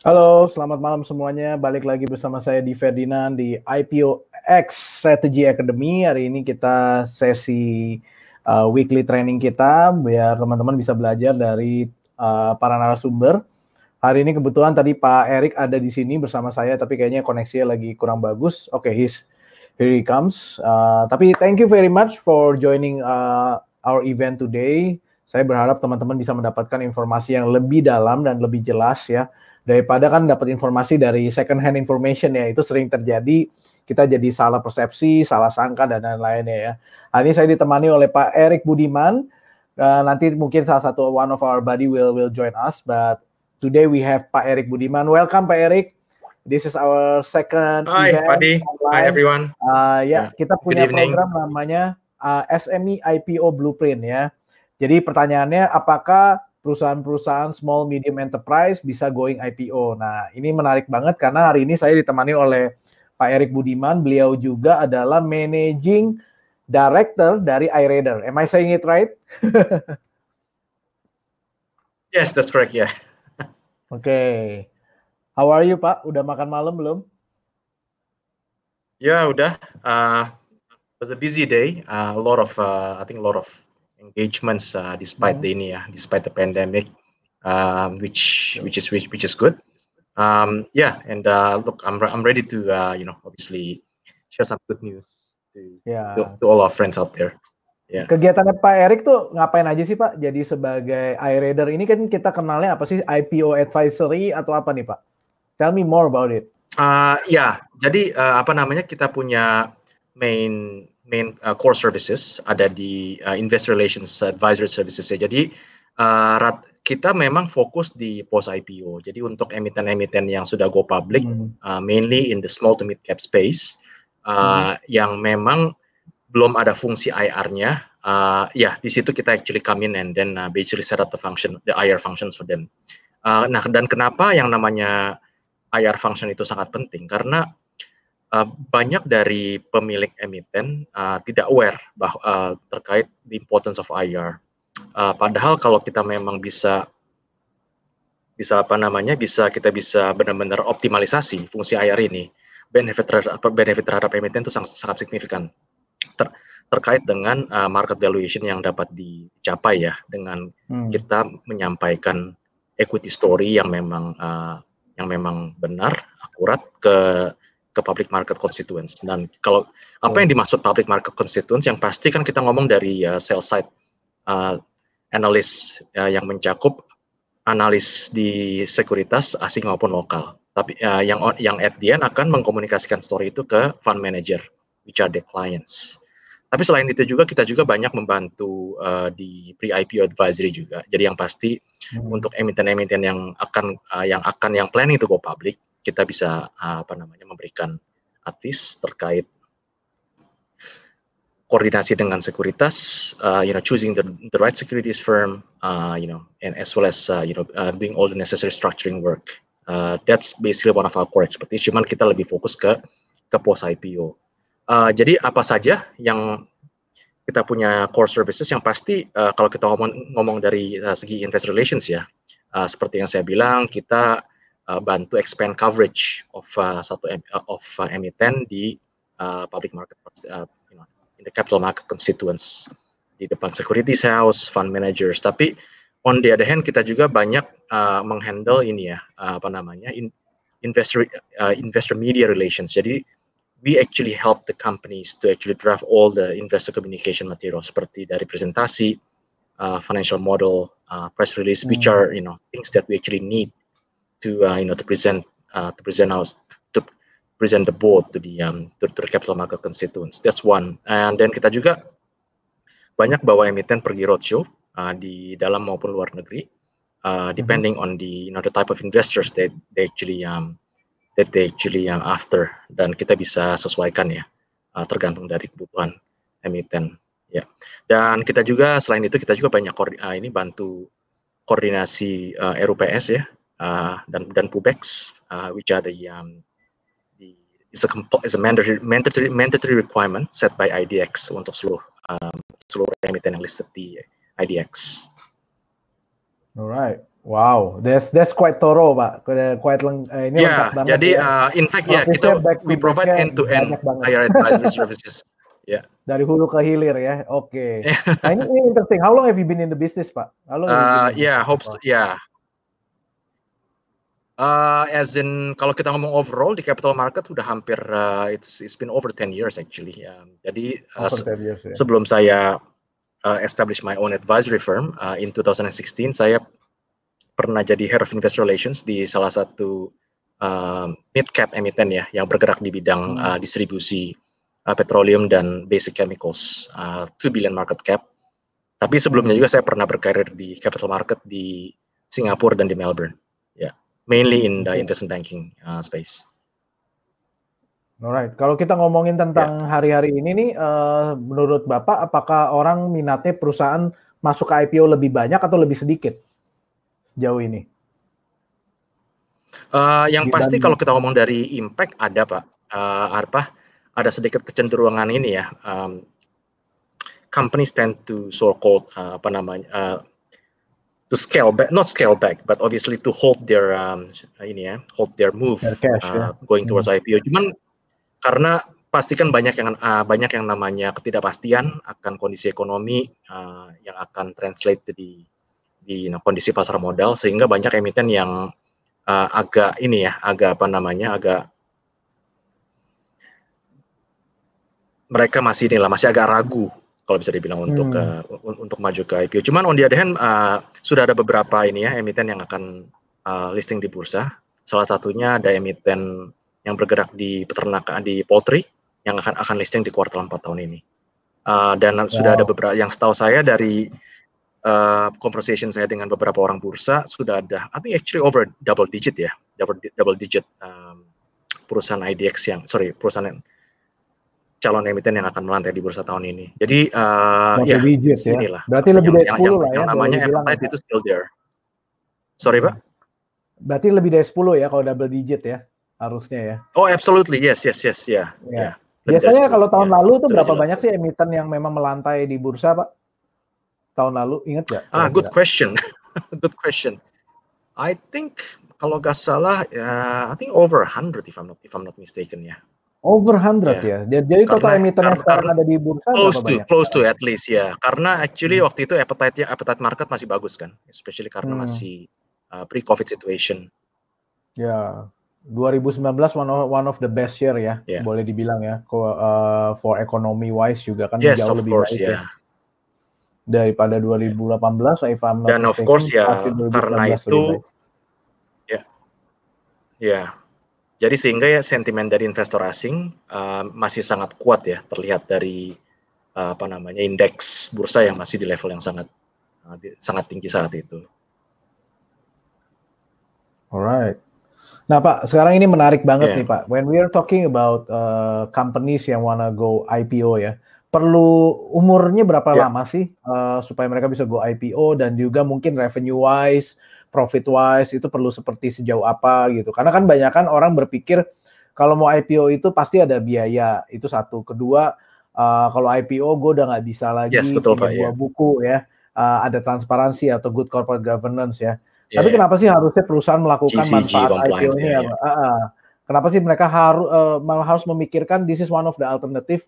Halo, selamat malam semuanya. Balik lagi bersama saya di Ferdinand di IPO X Strategy Academy. Hari ini kita sesi uh, weekly training kita biar teman-teman bisa belajar dari uh, para narasumber. Hari ini kebetulan tadi Pak Erik ada di sini bersama saya, tapi kayaknya koneksinya lagi kurang bagus. Oke, okay, here he comes. Uh, tapi thank you very much for joining uh, our event today. Saya berharap teman-teman bisa mendapatkan informasi yang lebih dalam dan lebih jelas ya daripada kan dapat informasi dari second hand information ya itu sering terjadi kita jadi salah persepsi, salah sangka dan lain-lainnya ya. ya. Hari ini saya ditemani oleh Pak Erik Budiman. Uh, nanti mungkin salah satu one of our buddy will will join us, but today we have Pak Erik Budiman. Welcome Pak Erik. This is our second Hi, event Buddy. Hi everyone. Uh, ya, yeah, kita punya program namanya uh, ah, SME IPO Blueprint ya. Jadi pertanyaannya apakah perusahaan-perusahaan small medium enterprise bisa going IPO. Nah, ini menarik banget karena hari ini saya ditemani oleh Pak Erik Budiman. Beliau juga adalah managing director dari iRaider. Am I saying it right? yes, that's correct, ya. Yeah. Oke. Okay. How are you, Pak? Udah makan malam belum? Ya, udah. Uh, it was a busy day. Uh, a lot of, uh, I think, a lot of engagements uh, despite the ini ya, despite the pandemic, um, which which is which, which is good. Um, yeah, and uh, look, I'm I'm ready to uh, you know obviously share some good news to, yeah. to to all our friends out there. Yeah. Kegiatan Pak Erik tuh ngapain aja sih Pak? Jadi sebagai iRader ini kan kita kenalnya apa sih IPO advisory atau apa nih Pak? Tell me more about it. Uh, ya, yeah. jadi uh, apa namanya kita punya main main uh, core services ada di uh, investor relations advisory services ya. Jadi uh, kita memang fokus di post IPO. Jadi untuk emiten-emiten yang sudah go public, mm. uh, mainly in the small to mid cap space, uh, mm. yang memang belum ada fungsi IR-nya. Uh, ya yeah, di situ kita actually come in and then uh, basically set up the function, the IR functions for them. Uh, nah dan kenapa yang namanya IR function itu sangat penting karena uh, banyak dari pemilik emiten uh, tidak aware bahwa uh, eh, terkait the importance of IR. Uh, padahal kalau kita memang bisa bisa apa namanya bisa kita bisa benar-benar optimalisasi fungsi IR ini benefit terhadap benefit terhadap emiten itu sangat sangat signifikan Ter, terkait dengan uh, market valuation yang dapat dicapai ya dengan hmm. kita menyampaikan equity story yang memang uh, yang memang benar akurat ke ke public market constituents. Dan kalau apa yang oh. dimaksud public market constituents, yang pasti kan kita ngomong dari uh, sell side uh, analis uh, yang mencakup analis di sekuritas asing maupun lokal. Tapi uh, yang yang at the end akan mengkomunikasikan story itu ke fund manager, which are the clients. Tapi selain itu juga kita juga banyak membantu uh, di pre-IPO advisory juga. Jadi yang pasti hmm. untuk emiten-emiten yang akan uh, yang akan yang planning to go public, kita bisa ah, apa namanya memberikan artis terkait koordinasi dengan sekuritas, uh, you know, choosing the, the right securities firm, uh, you know, and as well as uh, you know, uh, doing all the necessary structuring work. Uh, that's basically one of our core expertise. Cuman kita lebih fokus ke ke post IPO. Uh, jadi apa saja yang kita punya core services yang pasti uh, kalau kita ngomong ngomong dari uh, segi investor relations ya, uh, seperti yang saya bilang kita Eh, bantu expand coverage of uh, satu uh, of uh, emiten di uh, public market uh, you know, in the capital market constituents di depan security house, fund managers. Tapi on the other hand kita juga banyak uh, menghandle ini ya uh, apa namanya in, investor uh, investor media relations. Jadi we actually help the companies to actually draft all the investor communication material seperti dari presentasi, uh, financial model, uh, press release, which hmm. are you know things that we actually need to uh, you know to present uh, to present us to present the board to the um, to, to the capital market constituents. That's one. And then kita juga banyak bawa emiten pergi roadshow uh, di dalam maupun luar negeri, uh, mhm. depending on the you know the type of investors that they actually um, that they actually um, after. Dan kita bisa sesuaikan ya, uh, tergantung dari kebutuhan emiten. Ya. Dan kita juga selain itu kita juga banyak uh, ini bantu koordinasi uh, RUPS ya Uh, dan dan pubex uh, which are the, um, the is a is a mandatory mandatory mandatory requirement set by IDX untuk seluruh um, seluruh emiten yang listed di IDX. Alright. Wow, that's that's quite thorough, Pak. Quite leng uh, ini yeah, lengkap banget. Jadi ya. uh, in fact ya yeah, kita back we provide end to end higher advisory services. Ya. Yeah. Dari hulu ke hilir ya. Oke. Okay. nah, ini, ini interesting. How long have you been in the business, Pak? How long? Uh, yeah, hopes. Oh. Yeah, Uh, as in kalau kita ngomong overall di capital market udah hampir uh, it's it's been over 10 years actually. Um, jadi uh, eh, yeah. Ya. sebelum saya uh, establish my own advisory firm uh, in 2016 saya pernah jadi head of investor relations di salah satu uh, mid cap emiten ya yang bergerak di bidang uh, distribusi uh, petroleum dan basic chemicals uh, 2 billion market cap. Tapi sebelumnya hmm. juga saya pernah berkarir di capital market di Singapura dan di Melbourne mainly in the investment banking uh, space. Alright, kalau kita ngomongin tentang ya. hari-hari yeah. ini nih, uh, menurut Bapak, apakah orang minatnya perusahaan masuk ke IPO lebih banyak atau lebih sedikit sejauh ini? Uh, yang pasti kalau kita ngomong dari impact ada Pak, uh, eh, apa ada sedikit kecenderungan ini ya. Um, companies tend to so called uh, apa namanya uh, to scale back, not scale back, but obviously to hold their um, ini ya, hold their move their cash, uh, yeah. going towards hmm. IPO. Cuman karena pastikan banyak yang uh, banyak yang namanya ketidakpastian akan kondisi ekonomi uh, yang akan translate di di you nah, know, kondisi pasar modal sehingga banyak emiten yang uh, agak ini ya agak apa namanya agak mereka masih inilah masih agak ragu kalau bisa dibilang untuk hmm. uh, untuk maju ke IPO. Cuman on the other hand uh, sudah ada beberapa ini ya emiten yang akan uh, listing di bursa. Salah satunya ada emiten yang bergerak di peternakan di poultry yang akan akan listing di kuartal 4 tahun ini. Uh, dan wow. sudah ada beberapa yang setahu saya dari uh, conversation saya dengan beberapa orang bursa sudah ada I think actually over double digit ya, double double digit um, perusahaan IDX yang sorry perusahaan calon emiten yang akan melantai di bursa tahun ini. Jadi uh, ya, digit, ya. Berarti lebih dari 10 yang, lah yang, ya. Yang namanya appetite ya. itu still there. Sorry, Pak? Berarti lebih dari 10 ya kalau double digit ya harusnya ya. Oh, absolutely. Yes, yes, yes, ya. Yeah. Yeah. Yeah. Biasanya kalau tahun yeah. lalu tuh berapa banyak sih emiten yang memang melantai di bursa, Pak? Tahun lalu ingat nggak? Ah, good tidak? question. good question. I think kalau nggak salah, uh, I think over 100 if I'm not if I'm not mistaken ya. Yeah Over 100 yeah. ya. Jadi total emiten yang sekarang ada di bursa close to close to at least ya. Karena actually hmm. waktu itu appetite-nya appetite market masih bagus kan, especially karena hmm. masih uh, pre-covid situation. Ya. Yeah. 2019 one of, one of the best year ya, yeah. boleh dibilang ya. Uh, for economy wise juga kan yes, jauh lebih course, baik yeah. ya. Daripada 2018 ya. yeah. if I'm Dan mistaken, of course ya karena itu ya. Ya, jadi sehingga ya sentimen dari investor asing uh, masih sangat kuat ya terlihat dari uh, apa namanya indeks bursa yang masih di level yang sangat uh, sangat tinggi saat itu. Alright. Nah Pak, sekarang ini menarik banget yeah. nih Pak. When we are talking about uh, companies yang wanna go IPO ya, perlu umurnya berapa yeah. lama sih uh, supaya mereka bisa go IPO dan juga mungkin revenue wise profit wise itu perlu seperti sejauh apa gitu. Karena kan banyak kan orang berpikir kalau mau IPO itu pasti ada biaya. Itu satu. Kedua, uh, kalau IPO gue udah nggak bisa lagi yes, betul, Pak, ya. buku ya. Uh, ada transparansi atau good corporate governance ya. Yeah. Tapi iya. kenapa sih harusnya perusahaan melakukan GCG, manfaat ipo ini? Yeah, yeah. Uh, uh. Kenapa sih mereka harus uh, eh, harus memikirkan this is one of the alternative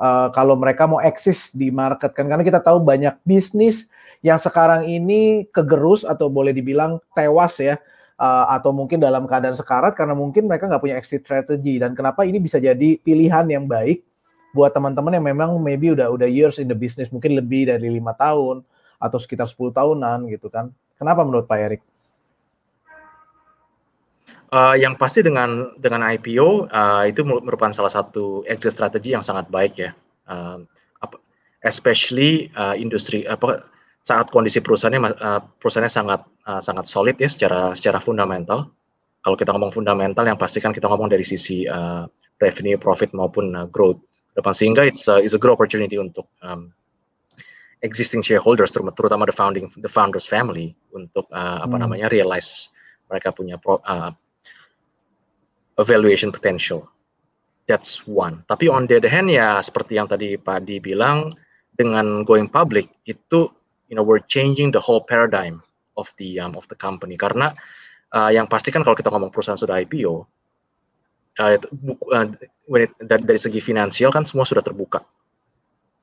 uh, kalau mereka mau eksis di market kan? Karena kita tahu banyak bisnis yang sekarang ini kegerus atau boleh dibilang tewas ya uh, atau mungkin dalam keadaan sekarat karena mungkin mereka nggak punya exit strategy dan kenapa ini bisa jadi pilihan yang baik buat teman-teman yang memang maybe udah udah years in the business mungkin lebih dari lima tahun atau sekitar 10 tahunan gitu kan kenapa menurut Pak Erik? Uh, eh, yang pasti dengan dengan IPO uh, eh, itu merupakan salah satu exit strategy yang sangat baik ya, uh, especially uh, industri apa saat kondisi perusahaannya eh, perusahaannya sangat eh, sangat solid ya secara secara fundamental. Kalau kita ngomong fundamental yang pasti kan kita ngomong dari sisi uh, revenue, profit maupun uh, growth depan sehingga it's a, it's a great opportunity untuk um, existing shareholders terutama the founding the founders family untuk uh, hmm. apa namanya realize mereka punya pro, uh, evaluation potential. That's one. Tapi on the other hand ya seperti yang tadi Pak Di bilang dengan going public itu you know we're changing the whole paradigm of the um, of the company karena uh, yang pasti kan kalau kita ngomong perusahaan sudah IPO uh, uh it, dari, dari segi finansial kan semua sudah terbuka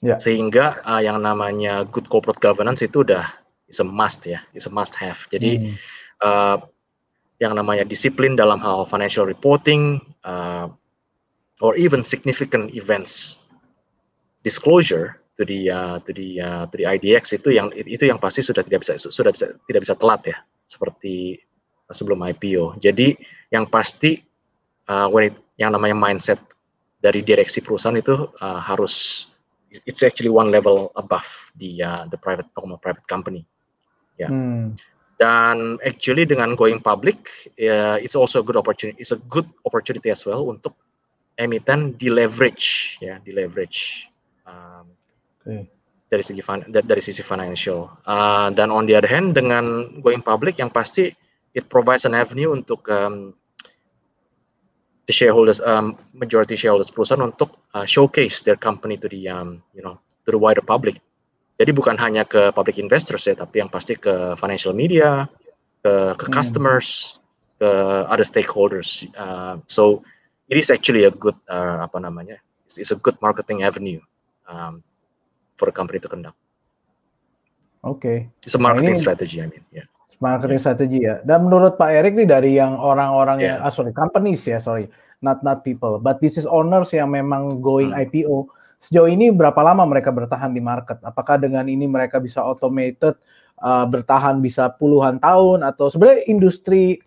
yeah. sehingga uh, yang namanya good corporate governance itu udah is a must ya is a must have jadi mm. uh, yang namanya disiplin dalam hal financial reporting uh, or even significant events disclosure to the uh, to the uh, to the IDX itu yang itu yang pasti sudah tidak bisa sudah bisa tidak bisa telat ya seperti sebelum IPO. Jadi yang pasti uh, when it, yang namanya mindset dari direksi perusahaan itu uh, harus it's actually one level above the uh, the private normal private company. Ya. Yeah. Hmm. Dan actually dengan going public uh, it's also a good opportunity it's a good opportunity as well untuk emiten di leverage ya, yeah, di leverage. Um, Iya. Dari segi dari sisi financial. Uh, dan on the other hand dengan going public yang pasti it provides an avenue untuk um, the shareholders um, majority shareholders perusahaan untuk uh, showcase their company to the um, you know to the wider public. Jadi bukan hanya ke public investors ya, tapi yang pasti ke financial media, ke ke hmm. customers, ke other stakeholders. Uh, so it is actually a good uh, apa namanya? It's, it's a good marketing avenue um, for company to conduct. Oke. Okay. It's a marketing nah, ini, strategy, I mean. Yeah. Marketing yeah. strategy ya. Dan menurut Pak Erik nih dari yang orang-orang yeah. yang, ah sorry, companies ya, sorry, not not people, but business owners yang memang going hmm. IPO. Sejauh ini berapa lama mereka bertahan di market? Apakah dengan ini mereka bisa automated uh, bertahan bisa puluhan tahun atau sebenarnya industri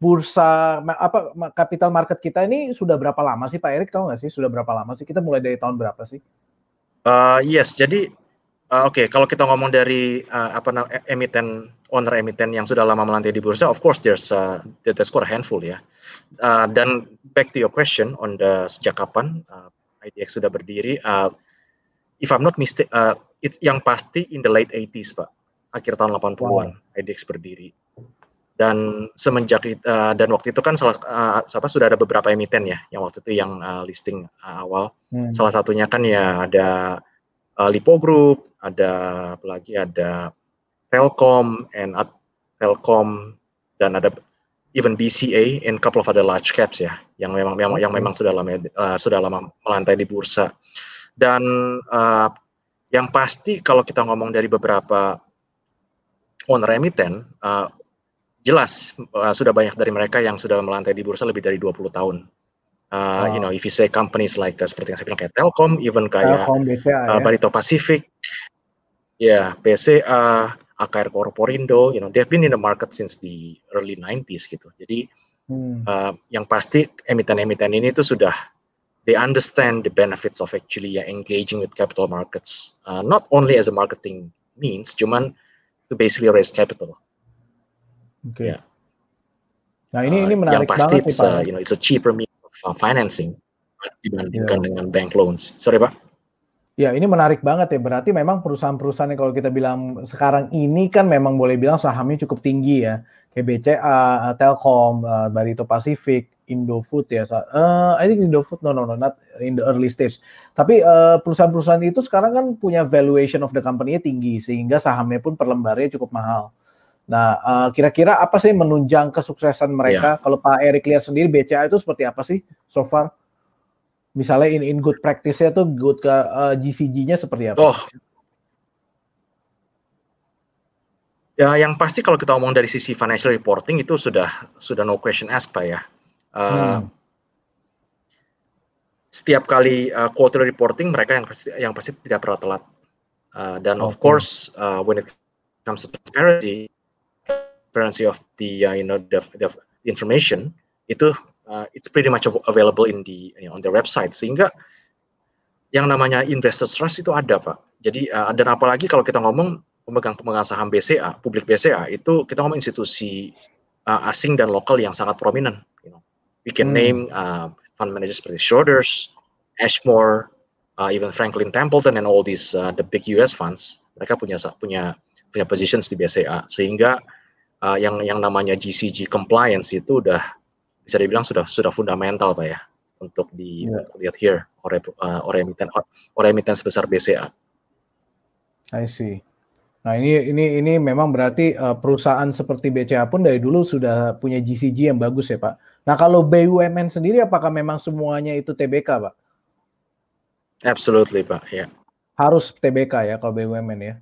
bursa apa capital market kita ini sudah berapa lama sih Pak Erik tahu nggak sih sudah berapa lama sih kita mulai dari tahun berapa sih? Uh, yes, jadi uh, oke okay, kalau kita ngomong dari uh, apa namanya emiten owner emiten yang sudah lama melantai di bursa, of course there's uh, there's quite a handful ya. Uh, dan back to your question on the sejak kapan uh, IDX sudah berdiri, uh, if I'm not mistake, uh, it, yang pasti in the late 80s pak, akhir tahun 80-an wow. IDX berdiri dan semenjak uh, dan waktu itu kan salah uh, apa sudah ada beberapa emiten ya yang waktu itu yang uh, listing uh, awal hmm. salah satunya kan ya ada uh, Lipo Group ada apalagi ada Telkom and uh, Telkom dan ada even BCA and couple of other large caps ya yang memang yang, yang memang sudah lama uh, sudah lama melantai di bursa dan uh, yang pasti kalau kita ngomong dari beberapa owner emiten uh, jelas uh, sudah banyak dari mereka yang sudah melantai di bursa lebih dari 20 tahun. Uh, oh. You know, if you say companies like uh, seperti yang saya bilang kayak Telkom, even kayak uh, ya? Barito Pacific, ya yeah, BCA, AKR Corporindo, you know, they've been in the market since the early 90s gitu. Jadi hmm. uh, yang pasti emiten-emiten ini itu sudah they understand the benefits of actually uh, engaging with capital markets, uh, not only as a marketing means, cuman to basically raise capital. Oke. Okay. Ya. Yeah. Nah ini uh, ini menarik yang pasti banget it's uh, Pak. itu you know it's a cheaper means of uh, financing dibandingkan yeah. dengan bank loans. Sorry Pak. Ya ini menarik banget ya. Berarti memang perusahaan-perusahaan yang kalau kita bilang sekarang ini kan memang boleh bilang sahamnya cukup tinggi ya. Kayak BCA, uh, Telkom, Barito Pacific, Indofood ya. Uh, I think Indofood no no no not in the early stage. Tapi perusahaan-perusahaan itu sekarang kan punya valuation of the company-nya tinggi sehingga sahamnya pun per lembarnya cukup mahal. Nah, eh, kira-kira apa sih menunjang kesuksesan mereka? Yeah. Kalau Pak Erik lihat sendiri BCA itu seperti apa sih so far? Misalnya in in good practice-nya tuh good ke uh, eh, GCG-nya seperti apa? Oh. Ya, yang pasti kalau kita ngomong dari sisi financial reporting itu sudah sudah no question asked Pak ya. Uh, hmm. Setiap kali uh, quarterly reporting mereka yang pasti yang pasti tidak pernah telat. Uh, dan okay. of course uh, when it comes to transparency transparency of the uh, you know the, the information itu uh, it's pretty much available in the you know, on the website sehingga yang namanya investor trust itu ada pak. Jadi uh, dan apalagi kalau kita ngomong pemegang-pemegang saham BCA, publik BCA itu kita ngomong institusi uh, asing dan lokal yang sangat prominent. You know. We can hmm. name uh, fund managers seperti Schroders, Ashmore, uh, even Franklin Templeton and all these uh, the big US funds. Mereka punya punya punya positions di BCA sehingga uh, yang yang namanya GCG compliance itu udah bisa dibilang sudah sudah fundamental pak ya untuk di yeah. lihat here oleh uh, oleh emiten oleh emiten sebesar BCA. I see. Nah ini ini ini memang berarti uh, perusahaan seperti BCA pun dari dulu sudah punya GCG yang bagus ya pak. Nah kalau BUMN sendiri apakah memang semuanya itu TBK pak? Absolutely pak, ya. Yeah. Harus TBK ya kalau BUMN ya.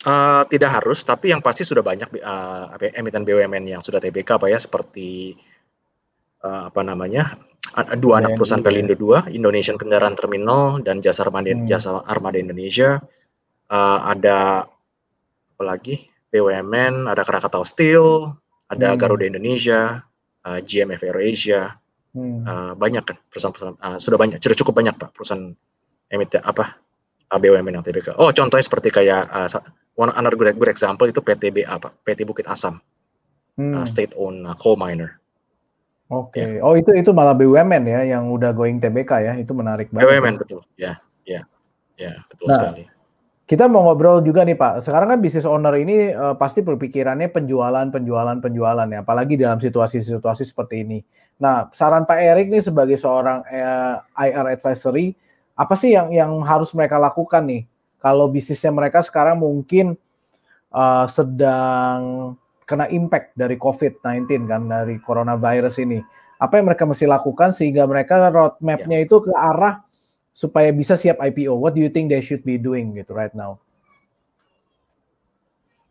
Uh, tidak harus, tapi yang pasti sudah banyak uh, emiten BUMN yang sudah TBK, pak ya, seperti uh, apa namanya dua anak perusahaan Pelindo ya. dua Indonesian Kendaraan Terminal dan Jasa Armada hmm. Jasa Armada Indonesia. Uh, ada apa lagi? BUMN, ada Krakatau Steel, ada hmm. Garuda Indonesia, uh, GMF Asia. Hmm. Uh, banyak kan perusahaan-perusahaan uh, sudah banyak, sudah cukup banyak Pak perusahaan emiten apa? BUMN yang TBK. Oh, contohnya seperti kayak uh, one another good, good example itu PTBA Pak, PT Bukit Asam, hmm. uh, state owned uh, coal miner. Oke, okay. Ya. yeah. oh itu itu malah BUMN ya yang udah going TBK ya, itu menarik banget. BUMN betul, ya, yeah. ya, ya betul nah, sekali. Kita mau ngobrol juga nih Pak. Sekarang kan bisnis owner ini uh, pasti berpikirannya penjualan, penjualan, penjualan ya, apalagi dalam situasi-situasi seperti ini. Nah, saran Pak Erik nih sebagai seorang uh, eh, IR advisory, apa sih yang yang harus mereka lakukan nih kalau bisnisnya mereka sekarang mungkin uh, sedang kena impact dari COVID-19 kan dari coronavirus ini. Apa yang mereka mesti lakukan sehingga mereka roadmapnya yeah. itu ke arah supaya bisa siap IPO? What do you think they should be doing gitu right now?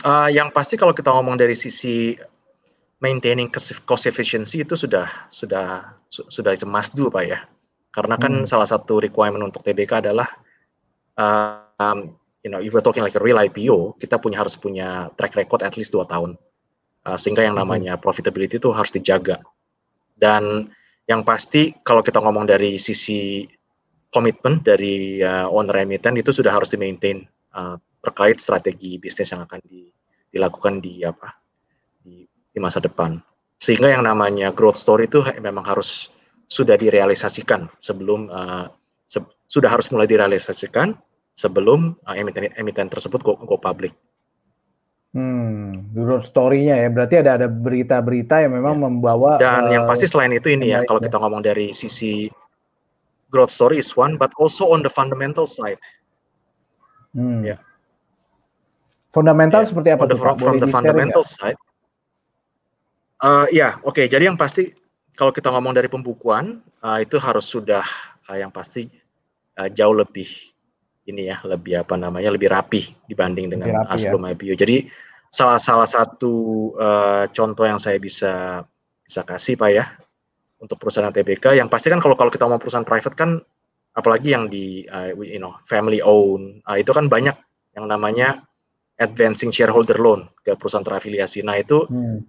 Uh, yang pasti kalau kita ngomong dari sisi maintaining cost efficiency itu sudah sudah sudah cemas dulu pak ya karena kan hmm. salah satu requirement untuk TBK adalah uh, um, you know, if we're talking like a real IPO, kita punya harus punya track record at least dua tahun. Uh, sehingga yang hmm. namanya profitability itu harus dijaga. Dan yang pasti kalau kita ngomong dari sisi komitmen dari uh, owner emiten itu sudah harus dimaintain uh, terkait strategi bisnis yang akan di, dilakukan di apa di, di masa depan. Sehingga yang namanya growth story itu memang harus sudah direalisasikan sebelum uh, se sudah harus mulai direalisasikan sebelum eh, emiten emiten tersebut go, go public. Hmm, dulu story-nya ya. Berarti ada ada berita-berita yang memang ya. membawa Dan uh, yang eh, pasti selain itu ini ya, kalau ya. kita ngomong dari sisi growth story is one but also on the fundamental side. Hmm. Ya. Fundamental ya. seperti apa the, From, from the fundamental side. Uh, ya, oke. Okay. Jadi yang pasti kalau kita ngomong dari pembukuan uh, itu harus sudah uh, yang pasti uh, jauh lebih ini ya lebih apa namanya lebih rapi dibanding dengan lebih rapi, sebelum ya. IPO. Jadi salah salah satu uh, contoh yang saya bisa bisa kasih pak ya untuk perusahaan TBK yang pasti kan kalau kalau kita mau perusahaan private kan apalagi yang di uh, you know family owned uh, itu kan banyak yang namanya advancing shareholder loan ke perusahaan terafiliasi. Nah itu hmm.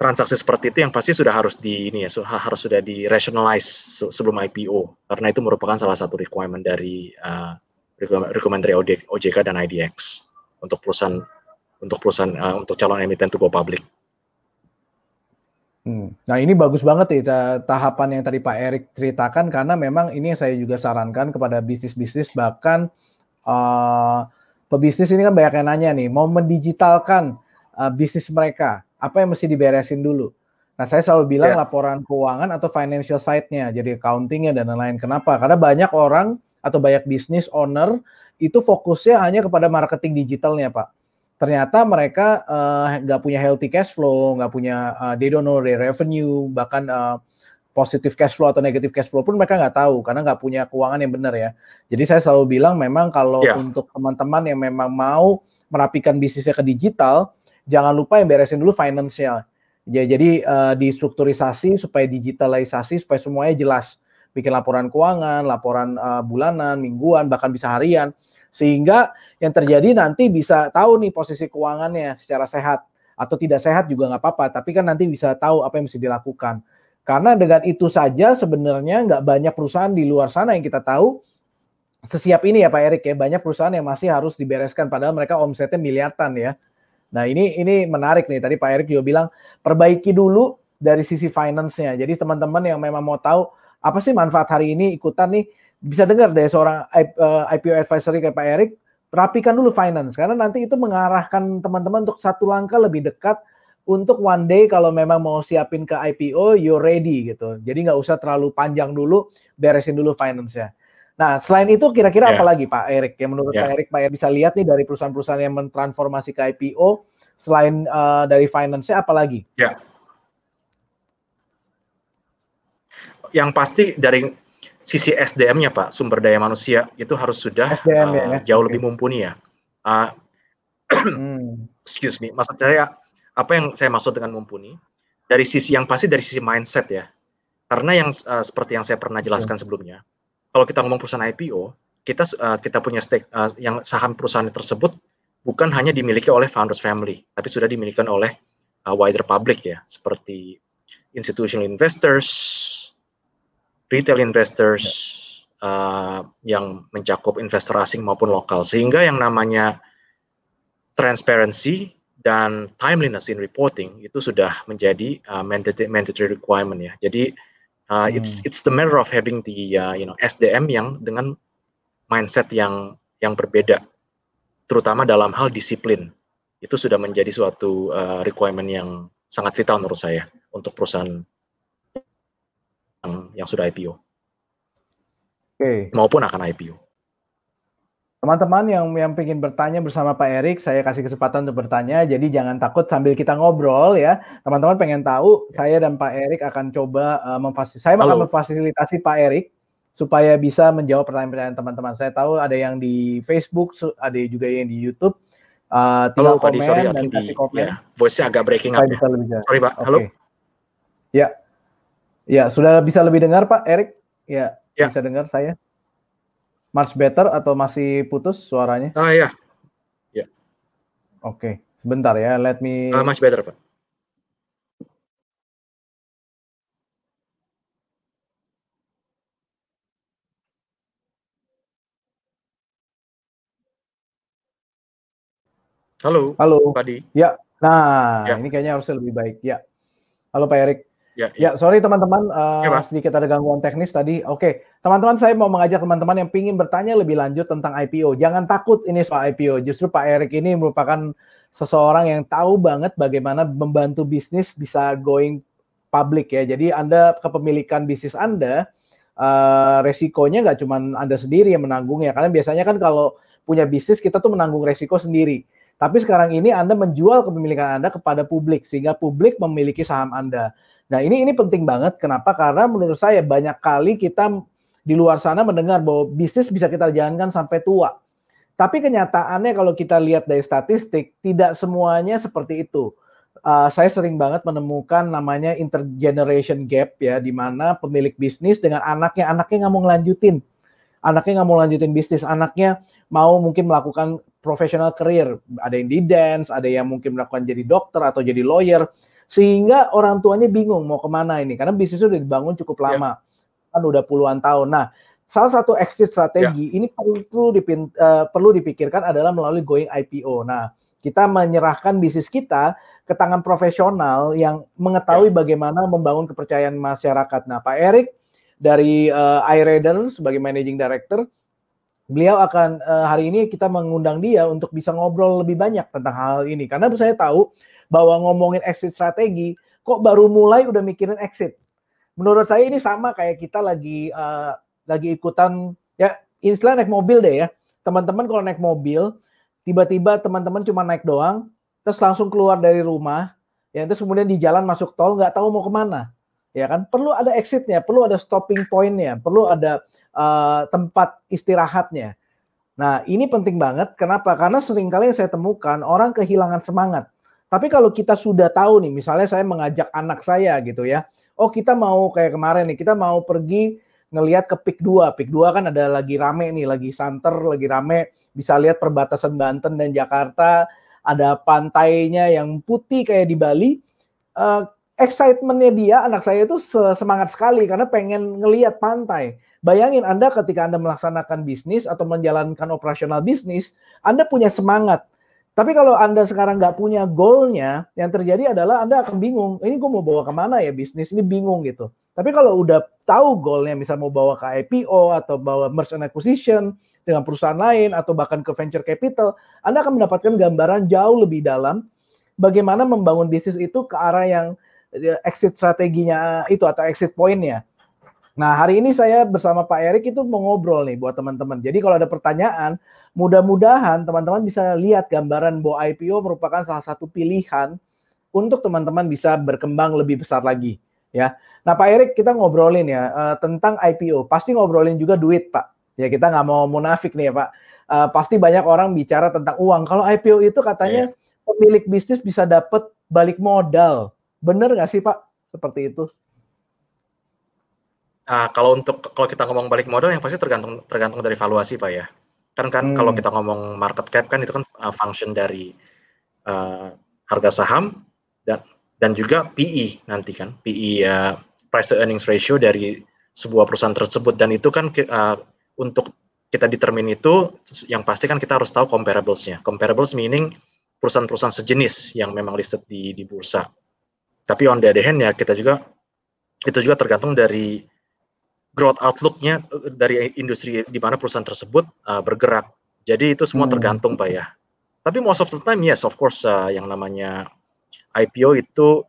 transaksi seperti itu yang pasti sudah harus di ini ya harus sudah di rationalize sebelum IPO karena itu merupakan salah satu requirement dari uh, rekomendasi dari OJK dan IDX untuk perusahaan untuk perusahaan uh, untuk calon emiten to go public. Hmm. Nah ini bagus banget ya tahapan yang tadi Pak Erik ceritakan karena memang ini yang saya juga sarankan kepada bisnis-bisnis bahkan uh, pebisnis ini kan banyak yang nanya nih mau mendigitalkan uh, bisnis mereka apa yang mesti diberesin dulu. Nah saya selalu bilang yeah. laporan keuangan atau financial side-nya jadi accounting-nya dan lain-lain. Kenapa? Karena banyak orang atau banyak bisnis owner itu fokusnya hanya kepada marketing digitalnya pak. Ternyata mereka eh, nggak uh, punya healthy cash flow, nggak punya uh, they don't know their revenue, bahkan uh, eh, positif cash flow atau negatif cash flow pun mereka nggak tahu karena nggak punya keuangan yang benar ya. Jadi saya selalu bilang memang kalau yeah. untuk teman-teman yang memang mau merapikan bisnisnya ke digital, jangan lupa yang beresin dulu financial. Ya, jadi uh, distrukturisasi supaya digitalisasi supaya semuanya jelas bikin laporan keuangan, laporan uh, bulanan, mingguan, bahkan bisa harian. Sehingga yang terjadi nanti bisa tahu nih posisi keuangannya secara sehat atau tidak sehat juga nggak apa-apa, tapi kan nanti bisa tahu apa yang mesti dilakukan. Karena dengan itu saja sebenarnya nggak banyak perusahaan di luar sana yang kita tahu sesiap ini ya Pak Erik ya banyak perusahaan yang masih harus dibereskan padahal mereka omsetnya miliaran ya. Nah ini ini menarik nih tadi Pak Erik juga bilang perbaiki dulu dari sisi finance-nya. Jadi teman-teman yang memang mau tahu apa sih manfaat hari ini ikutan nih bisa dengar dari seorang IPO eh, advisory kayak Pak Erik rapikan dulu finance karena nanti itu mengarahkan teman-teman untuk satu langkah lebih dekat untuk one day kalau memang mau siapin ke IPO you ready gitu jadi nggak usah terlalu panjang dulu beresin dulu finance ya nah selain itu kira-kira yeah. apa ya. lagi Pak Erik yang menurut yeah. Pak Erik Pak Erik bisa lihat nih dari perusahaan-perusahaan yang mentransformasi ke IPO selain uh, dari finance-nya apa lagi? Ya. Yeah. yang pasti dari sisi SDM-nya Pak, sumber daya manusia itu harus sudah SDM, uh, ya, eh, ya. jauh lebih mumpuni ya. Uh, Excuse me, maksud saya apa yang saya maksud dengan mumpuni? Dari sisi yang pasti dari sisi mindset ya. Karena yang uh, seperti yang saya pernah jelaskan hmm. sebelumnya, kalau kita ngomong perusahaan IPO, kita uh, kita punya stake uh, yang saham perusahaan tersebut bukan hanya dimiliki oleh founders family, tapi sudah dimiliki oleh uh, wider public ya, seperti institutional investors, retail investors uh, yang mencakup investor asing maupun lokal sehingga yang namanya transparency dan timeliness in reporting itu sudah menjadi uh, mandatory, mandatory requirement ya. Jadi uh, hmm. it's it's the matter of having the uh, you know SDM yang dengan mindset yang yang berbeda terutama dalam hal disiplin. Itu sudah menjadi suatu uh, requirement yang sangat vital menurut saya untuk perusahaan yang, yang sudah IPO. Oke. Okay. Maupun akan IPO. Teman-teman yang yang ingin bertanya bersama Pak Erik, saya kasih kesempatan untuk bertanya. Jadi jangan takut sambil kita ngobrol ya. Teman-teman pengen tahu, ya. saya dan Pak Erik akan coba uh, eh, memfasilitasi. Saya akan memfasilitasi Pak Erik supaya bisa menjawab pertanyaan-pertanyaan teman-teman. Saya tahu ada yang di Facebook, ada juga yang di YouTube. Uh, tinggal komen sorry, dan kasih komen. Ya, voice-nya agak breaking up. Ya. Sorry Pak. Okay. Halo. Ya, Ya, sudah bisa lebih dengar Pak Erik? Ya, ya. bisa dengar saya. Much better atau masih putus suaranya? Ah ya. Ya. Oke, okay. sebentar ya. Let me uh, much better, Pak. Halo. Halo. Pak Di. Ya. Nah, ya. ini kayaknya harusnya lebih baik. Ya. Halo Pak Erik. Ya, ya. ya sorry teman-teman, uh, sedikit ada gangguan teknis tadi. Oke, teman-teman saya mau mengajak teman-teman yang ingin bertanya lebih lanjut tentang IPO. Jangan takut ini soal IPO. Justru Pak Erik ini merupakan seseorang yang tahu banget bagaimana membantu bisnis bisa going public ya. Jadi Anda kepemilikan bisnis Anda, uh, resikonya nggak cuma Anda sendiri yang menanggung ya. Karena biasanya kan kalau punya bisnis kita tuh menanggung resiko sendiri. Tapi sekarang ini Anda menjual kepemilikan Anda kepada publik sehingga publik memiliki saham Anda. Nah, ini ini penting banget kenapa? Karena menurut saya banyak kali kita di luar sana mendengar bahwa bisnis bisa kita jalankan sampai tua. Tapi kenyataannya kalau kita lihat dari statistik tidak semuanya seperti itu. Uh, saya sering banget menemukan namanya intergeneration gap ya, di mana pemilik bisnis dengan anaknya, anaknya nggak mau ngelanjutin, anaknya nggak mau lanjutin bisnis, anaknya mau mungkin melakukan professional career, ada yang di dance, ada yang mungkin melakukan jadi dokter atau jadi lawyer sehingga orang tuanya bingung mau kemana ini karena bisnisnya sudah dibangun cukup ya. lama yeah. kan udah puluhan tahun nah salah satu exit strategi yeah. ini perlu dipin, uh, perlu dipikirkan adalah melalui going IPO nah kita menyerahkan bisnis kita ke tangan profesional yang mengetahui yeah. bagaimana membangun kepercayaan masyarakat nah Pak Erik dari uh, eh, iRader sebagai managing director beliau akan uh, hari ini kita mengundang dia untuk bisa ngobrol lebih banyak tentang -hal ini karena saya tahu bahwa ngomongin exit strategi, kok baru mulai udah mikirin exit. Menurut saya ini sama kayak kita lagi uh, lagi ikutan ya istilah naik mobil deh ya. Teman-teman kalau naik mobil, tiba-tiba teman-teman cuma naik doang, terus langsung keluar dari rumah, ya terus kemudian di jalan masuk tol nggak tahu mau kemana, ya kan? Perlu ada exitnya, perlu ada stopping pointnya, perlu ada uh, tempat istirahatnya. Nah, ini penting banget. Kenapa? Karena seringkali yang saya temukan orang kehilangan semangat. Tapi kalau kita sudah tahu nih, misalnya saya mengajak anak saya gitu ya, oh kita mau kayak kemarin nih, kita mau pergi ngelihat ke Pik 2. Pik 2 kan ada lagi rame nih, lagi santer, lagi rame. Bisa lihat perbatasan Banten dan Jakarta. Ada pantainya yang putih kayak di Bali. Uh, excitementnya dia, anak saya itu semangat sekali karena pengen ngeliat pantai. Bayangin Anda ketika Anda melaksanakan bisnis atau menjalankan operasional bisnis, Anda punya semangat tapi kalau Anda sekarang nggak punya goalnya, yang terjadi adalah Anda akan bingung. Ini gue mau bawa kemana ya bisnis? Ini bingung gitu. Tapi kalau udah tahu goalnya, misal mau bawa ke IPO atau bawa merchant acquisition dengan perusahaan lain atau bahkan ke venture capital, Anda akan mendapatkan gambaran jauh lebih dalam bagaimana membangun bisnis itu ke arah yang eh, exit strateginya itu atau exit pointnya. Nah, hari ini saya bersama Pak Erik itu mengobrol nih buat teman-teman. Jadi kalau ada pertanyaan, mudah-mudahan teman-teman bisa lihat gambaran bahwa IPO merupakan salah satu pilihan untuk teman-teman bisa berkembang lebih besar lagi, ya. Nah, Pak Erik, kita ngobrolin ya uh, tentang IPO. Pasti ngobrolin juga duit, Pak. Ya, kita nggak mau munafik nih ya, Pak. Uh, pasti banyak orang bicara tentang uang. Kalau IPO itu katanya yeah. pemilik bisnis bisa dapat balik modal. Bener nggak sih, Pak? Seperti itu. Nah, kalau untuk kalau kita ngomong balik modal yang pasti tergantung tergantung dari valuasi pak ya. Kan kan hmm. kalau kita ngomong market cap kan itu kan uh, function dari uh, harga saham dan dan juga PE nanti kan PE uh, ya, price to earnings ratio dari sebuah perusahaan tersebut dan itu kan uh, untuk kita determine itu yang pasti kan kita harus tahu comparables-nya. Comparables meaning perusahaan-perusahaan sejenis yang memang listed di di bursa. Tapi on the other hand ya kita juga itu juga tergantung dari growth outlooknya eh, dari industri di mana perusahaan tersebut uh, bergerak. Jadi itu semua hmm. tergantung pak ya. Tapi most of the time yes of course uh, yang namanya IPO itu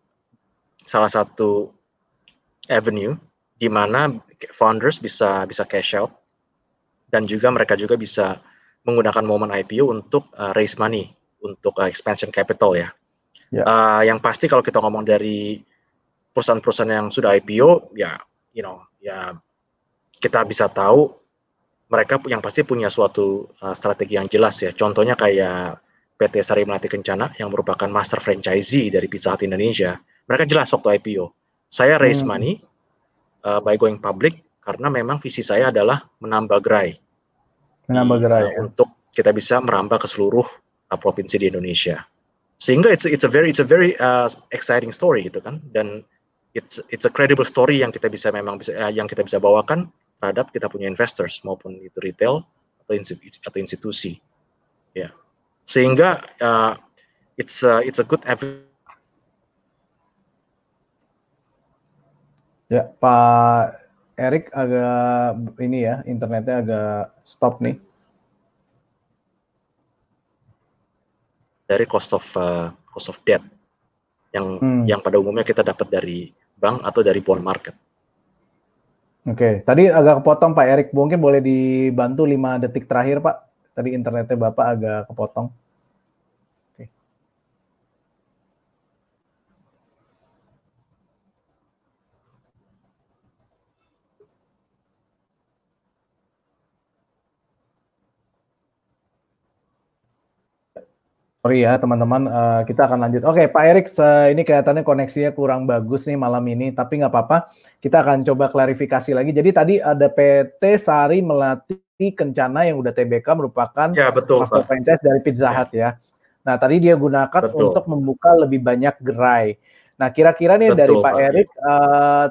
salah satu avenue di mana founders bisa bisa cash out dan juga mereka juga bisa menggunakan momen IPO untuk uh, raise money untuk uh, expansion capital ya. Yeah. Ya. Uh, yang pasti kalau kita ngomong dari perusahaan-perusahaan yang sudah IPO ya you know ya kita bisa tahu mereka yang pasti punya suatu uh, strategi yang jelas ya. Contohnya kayak PT Sari Melati Kencana yang merupakan master franchisee dari Pizza Hut Indonesia. Mereka jelas waktu IPO. Saya raise hmm. money uh, by going public karena memang visi saya adalah menambah gerai. Menambah gerai. Uh, ya. Untuk kita bisa merambah ke seluruh uh, provinsi di Indonesia. Sehingga it's it's a very it's a very uh, exciting story gitu kan dan it's it's a credible story yang kita bisa memang bisa yang kita bisa bawakan terhadap kita punya investors maupun itu retail atau, institusi, atau institusi. Ya, sehingga uh, it's a, it's a good effort Ya, Pak Erik agak ini ya internetnya agak stop nih. Dari cost of uh, cost of debt yang hmm. yang pada umumnya kita dapat dari bank atau dari bond market. Oke, okay. tadi agak kepotong Pak Erik. Mungkin boleh dibantu lima detik terakhir Pak. Tadi internetnya Bapak agak kepotong. Sorry ya teman-teman, uh, kita akan lanjut. Oke okay, Pak Erik, uh, ini kelihatannya koneksinya kurang bagus nih malam ini, tapi nggak apa-apa. Kita akan coba klarifikasi lagi. Jadi tadi ada PT Sari Melati Kencana yang udah TBK merupakan ya, betul, master Pak. franchise dari Pizza ya. Hut ya. ya. Nah tadi dia gunakan betul. untuk membuka lebih banyak gerai. Nah kira-kira nih betul, dari Pak, Pak Erik uh,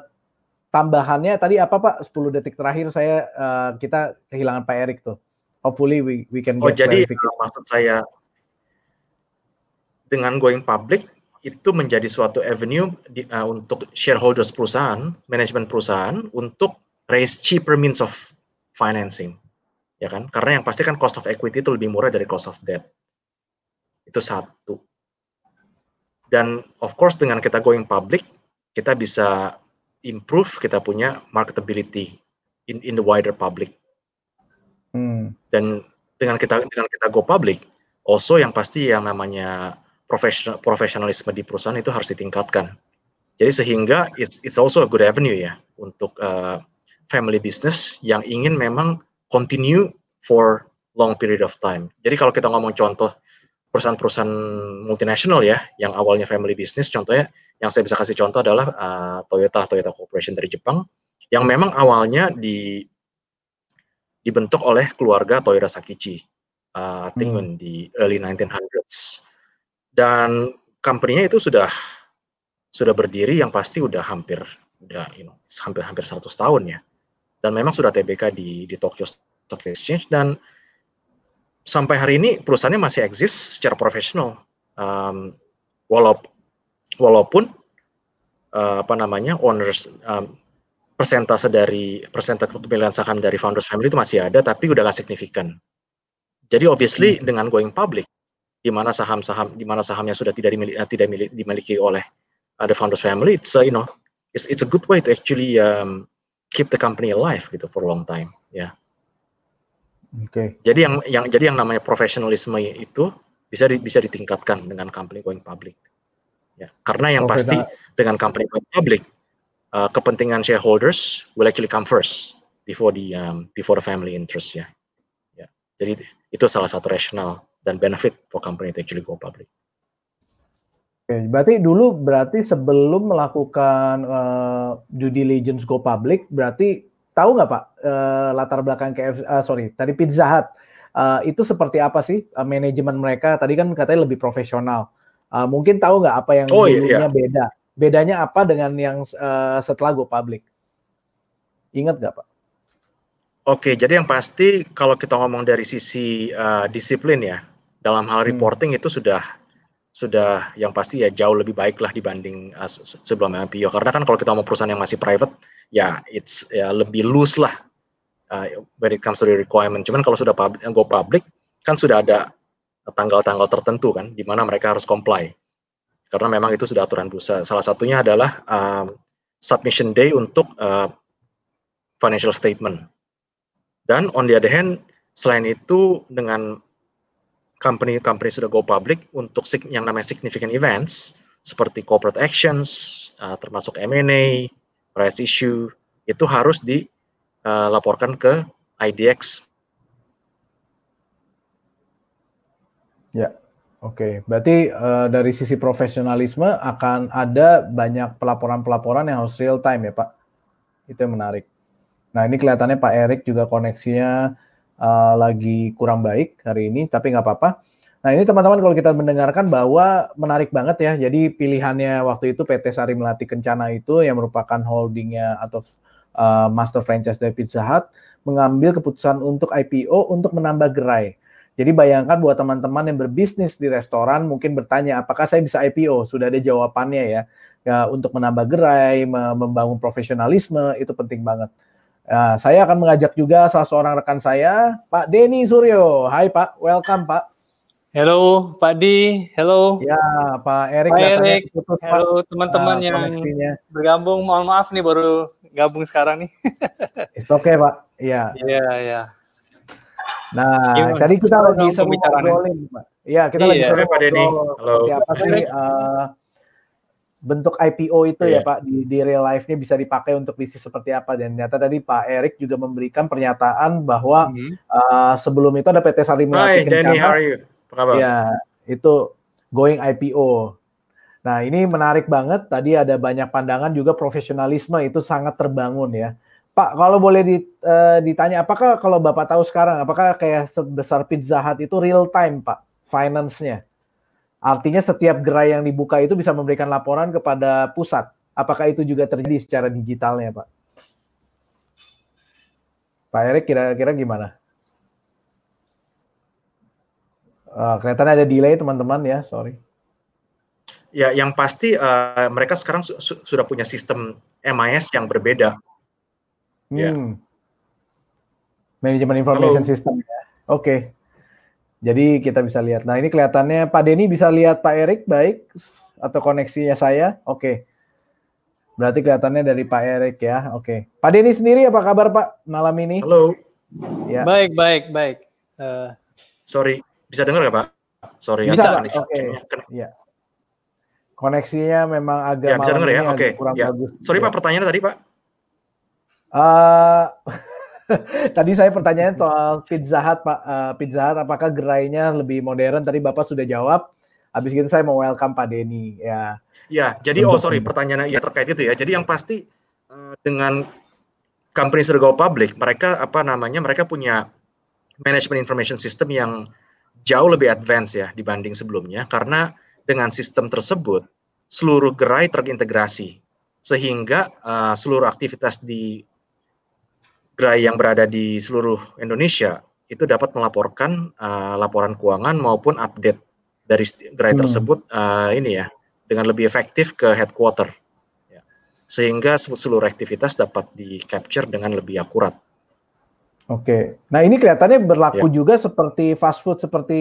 tambahannya tadi apa Pak? 10 detik terakhir saya uh, kita kehilangan Pak Erik tuh. Hopefully we we can oh, get Oh jadi uh, maksud saya dengan going public itu menjadi suatu avenue di, uh, untuk shareholders perusahaan, manajemen perusahaan untuk raise cheaper means of financing, ya kan? Karena yang pasti kan cost of equity itu lebih murah dari cost of debt. Itu satu. Dan of course dengan kita going public, kita bisa improve kita punya marketability in in the wider public. Hmm. Dan dengan kita dengan kita go public, also yang pasti yang namanya profesional profesionalisme di perusahaan itu harus ditingkatkan. Jadi sehingga it's it's also a good avenue ya untuk uh, family business yang ingin memang continue for long period of time. Jadi kalau kita ngomong contoh perusahaan-perusahaan multinasional ya yang awalnya family business contohnya yang saya bisa kasih contoh adalah uh, Toyota Toyota Corporation dari Jepang yang memang awalnya di dibentuk oleh keluarga Toyota Sakichi uh, eh, I think hmm. in early 1900s dan company-nya itu sudah sudah berdiri yang pasti udah hampir udah you know, hampir hampir 100 tahun ya. Dan memang sudah TBK di di Tokyo Stock Exchange dan sampai hari ini perusahaannya masih eksis secara profesional. Um, walaupun walaupun uh, apa namanya owners um, persentase dari persentase kepemilikan saham dari founders family itu masih ada tapi udah gak signifikan. Jadi obviously hmm. dengan going public di mana saham-saham di mana sahamnya sudah tidak dimiliki, eh, tidak dimiliki oleh uh, the founders family it's uh, you know it's it's a good way to actually um, keep the company alive gitu for a long time ya yeah. oke okay. jadi yang yang jadi yang namanya profesionalisme itu bisa di, bisa ditingkatkan dengan company going public ya karena yang okay, pasti that. Nah. dengan company going public uh, kepentingan shareholders will actually come first before the um, before the family interest ya yeah. yeah. jadi itu salah satu rasional dan benefit for company to actually go public. Oke, okay, berarti dulu berarti sebelum melakukan uh, due diligence go public, berarti tahu nggak Pak uh, latar belakang KF uh, eh, sorry tadi Pizza Hut uh, itu seperti apa sih uh, manajemen mereka? Tadi kan katanya lebih profesional. Uh, mungkin tahu nggak apa yang oh, iya, dulunya iya. beda? Bedanya apa dengan yang uh, setelah go public? Ingat nggak Pak? Oke, okay, jadi yang pasti kalau kita ngomong dari sisi uh, disiplin ya, dalam hal hmm. reporting hmm. itu sudah sudah yang pasti ya jauh lebih baik lah dibanding uh, sebelum IPO karena kan kalau kita mau perusahaan yang masih private ya it's ya lebih loose lah uh, when it comes to the requirement cuman kalau sudah pub go public kan sudah ada tanggal-tanggal tertentu kan di mana mereka harus comply karena memang itu sudah aturan bursa salah satunya adalah uh, submission day untuk uh, financial statement dan on the other hand selain itu dengan company-company sudah go public untuk yang namanya significant events seperti corporate actions, uh, termasuk M&A, rights issue, itu harus dilaporkan eh, ke IDX. Ya, oke. Okay. Berarti uh, dari sisi profesionalisme akan ada banyak pelaporan-pelaporan yang harus real time ya, Pak. Itu yang menarik. Nah, ini kelihatannya Pak Erik juga koneksinya Eh, lagi kurang baik hari ini, tapi nggak apa-apa. Nah ini teman-teman kalau kita mendengarkan bahwa menarik banget ya, jadi pilihannya waktu itu PT Sari Melati Kencana itu yang merupakan holdingnya atau uh, master franchise dari Pizza Hut mengambil keputusan untuk IPO untuk menambah gerai. Jadi bayangkan buat teman-teman yang berbisnis di restoran mungkin bertanya apakah saya bisa IPO? Sudah ada jawabannya ya. ya untuk menambah gerai, membangun profesionalisme itu penting banget. Nah, saya akan mengajak juga salah seorang rekan saya, Pak Denny Suryo. Hai Pak, welcome Pak. Halo Pak Di, halo. Ya Pak Erik. Pak Erik, halo teman-teman uh, yang bergabung. Mohon maaf nih baru gabung sekarang nih. It's okay Pak. Iya. Iya yeah, iya. Yeah. Nah, Gimana? tadi kita lagi seru ngobrolin, Pak. Iya, kita yeah, lagi iya, seru Pak Denny. Halo. Siapa sih uh, bentuk IPO itu yeah. ya iya. Pak di, di real life-nya bisa dipakai untuk bisnis seperti apa dan ternyata tadi Pak Erik juga memberikan pernyataan bahwa mm -hmm. uh, sebelum itu ada PT Sarimati Hi Kencana, Danny, how are you? Apa kabar? Ya, itu going IPO. Nah, ini menarik banget. Tadi ada banyak pandangan juga profesionalisme itu sangat terbangun ya. Pak, kalau boleh eh, ditanya apakah kalau Bapak tahu sekarang apakah kayak sebesar Pizza Hut itu real time, Pak, finance-nya? Artinya setiap gerai yang dibuka itu bisa memberikan laporan kepada pusat. Apakah itu juga terjadi secara digitalnya, Pak? Pak Erik kira-kira gimana? Uh, kelihatannya ada delay teman-teman ya, sorry. Ya, yang pasti uh, mereka sekarang su su sudah punya sistem MIS yang berbeda. Ya. Hmm. Yeah. Manajemen Information Hello. System. Ya. Oke. Okay. Jadi kita bisa lihat. Nah ini kelihatannya Pak Denny bisa lihat Pak Erik baik atau koneksinya saya. Oke. Okay. Berarti kelihatannya dari Pak Erik ya. Oke. Okay. Pak Denny sendiri apa kabar Pak malam ini? Halo. Ya. Baik, baik, baik. Uh... Sorry, bisa dengar nggak Pak? Sorry, bisa. Oke. Okay. Ya. Koneksinya memang agak ya, bisa denger, ya? Okay. kurang ya. bagus. Sorry ya. Pak, iya. pertanyaan tadi Pak. Uh... Tadi saya pertanyaan soal Pizza Hut, Pak. Uh, Pizza Hut apakah gerainya lebih modern? Tadi Bapak sudah jawab. Habis itu saya mau welcome Pak Denny. Ya. Ya, jadi oh, Untuk... oh sorry pertanyaan ya terkait itu ya. Jadi yang pasti uh, dengan company sergo public, mereka apa namanya? Mereka punya management information system yang jauh lebih advance ya dibanding sebelumnya karena dengan sistem tersebut seluruh gerai terintegrasi sehingga uh, seluruh aktivitas di gerai yang berada di seluruh Indonesia itu dapat melaporkan uh, laporan keuangan maupun update dari gerai hmm. tersebut uh, ini ya dengan lebih efektif ke headquarter ya. sehingga seluruh aktivitas dapat di capture dengan lebih akurat. Oke, nah ini kelihatannya berlaku ya. juga seperti fast food seperti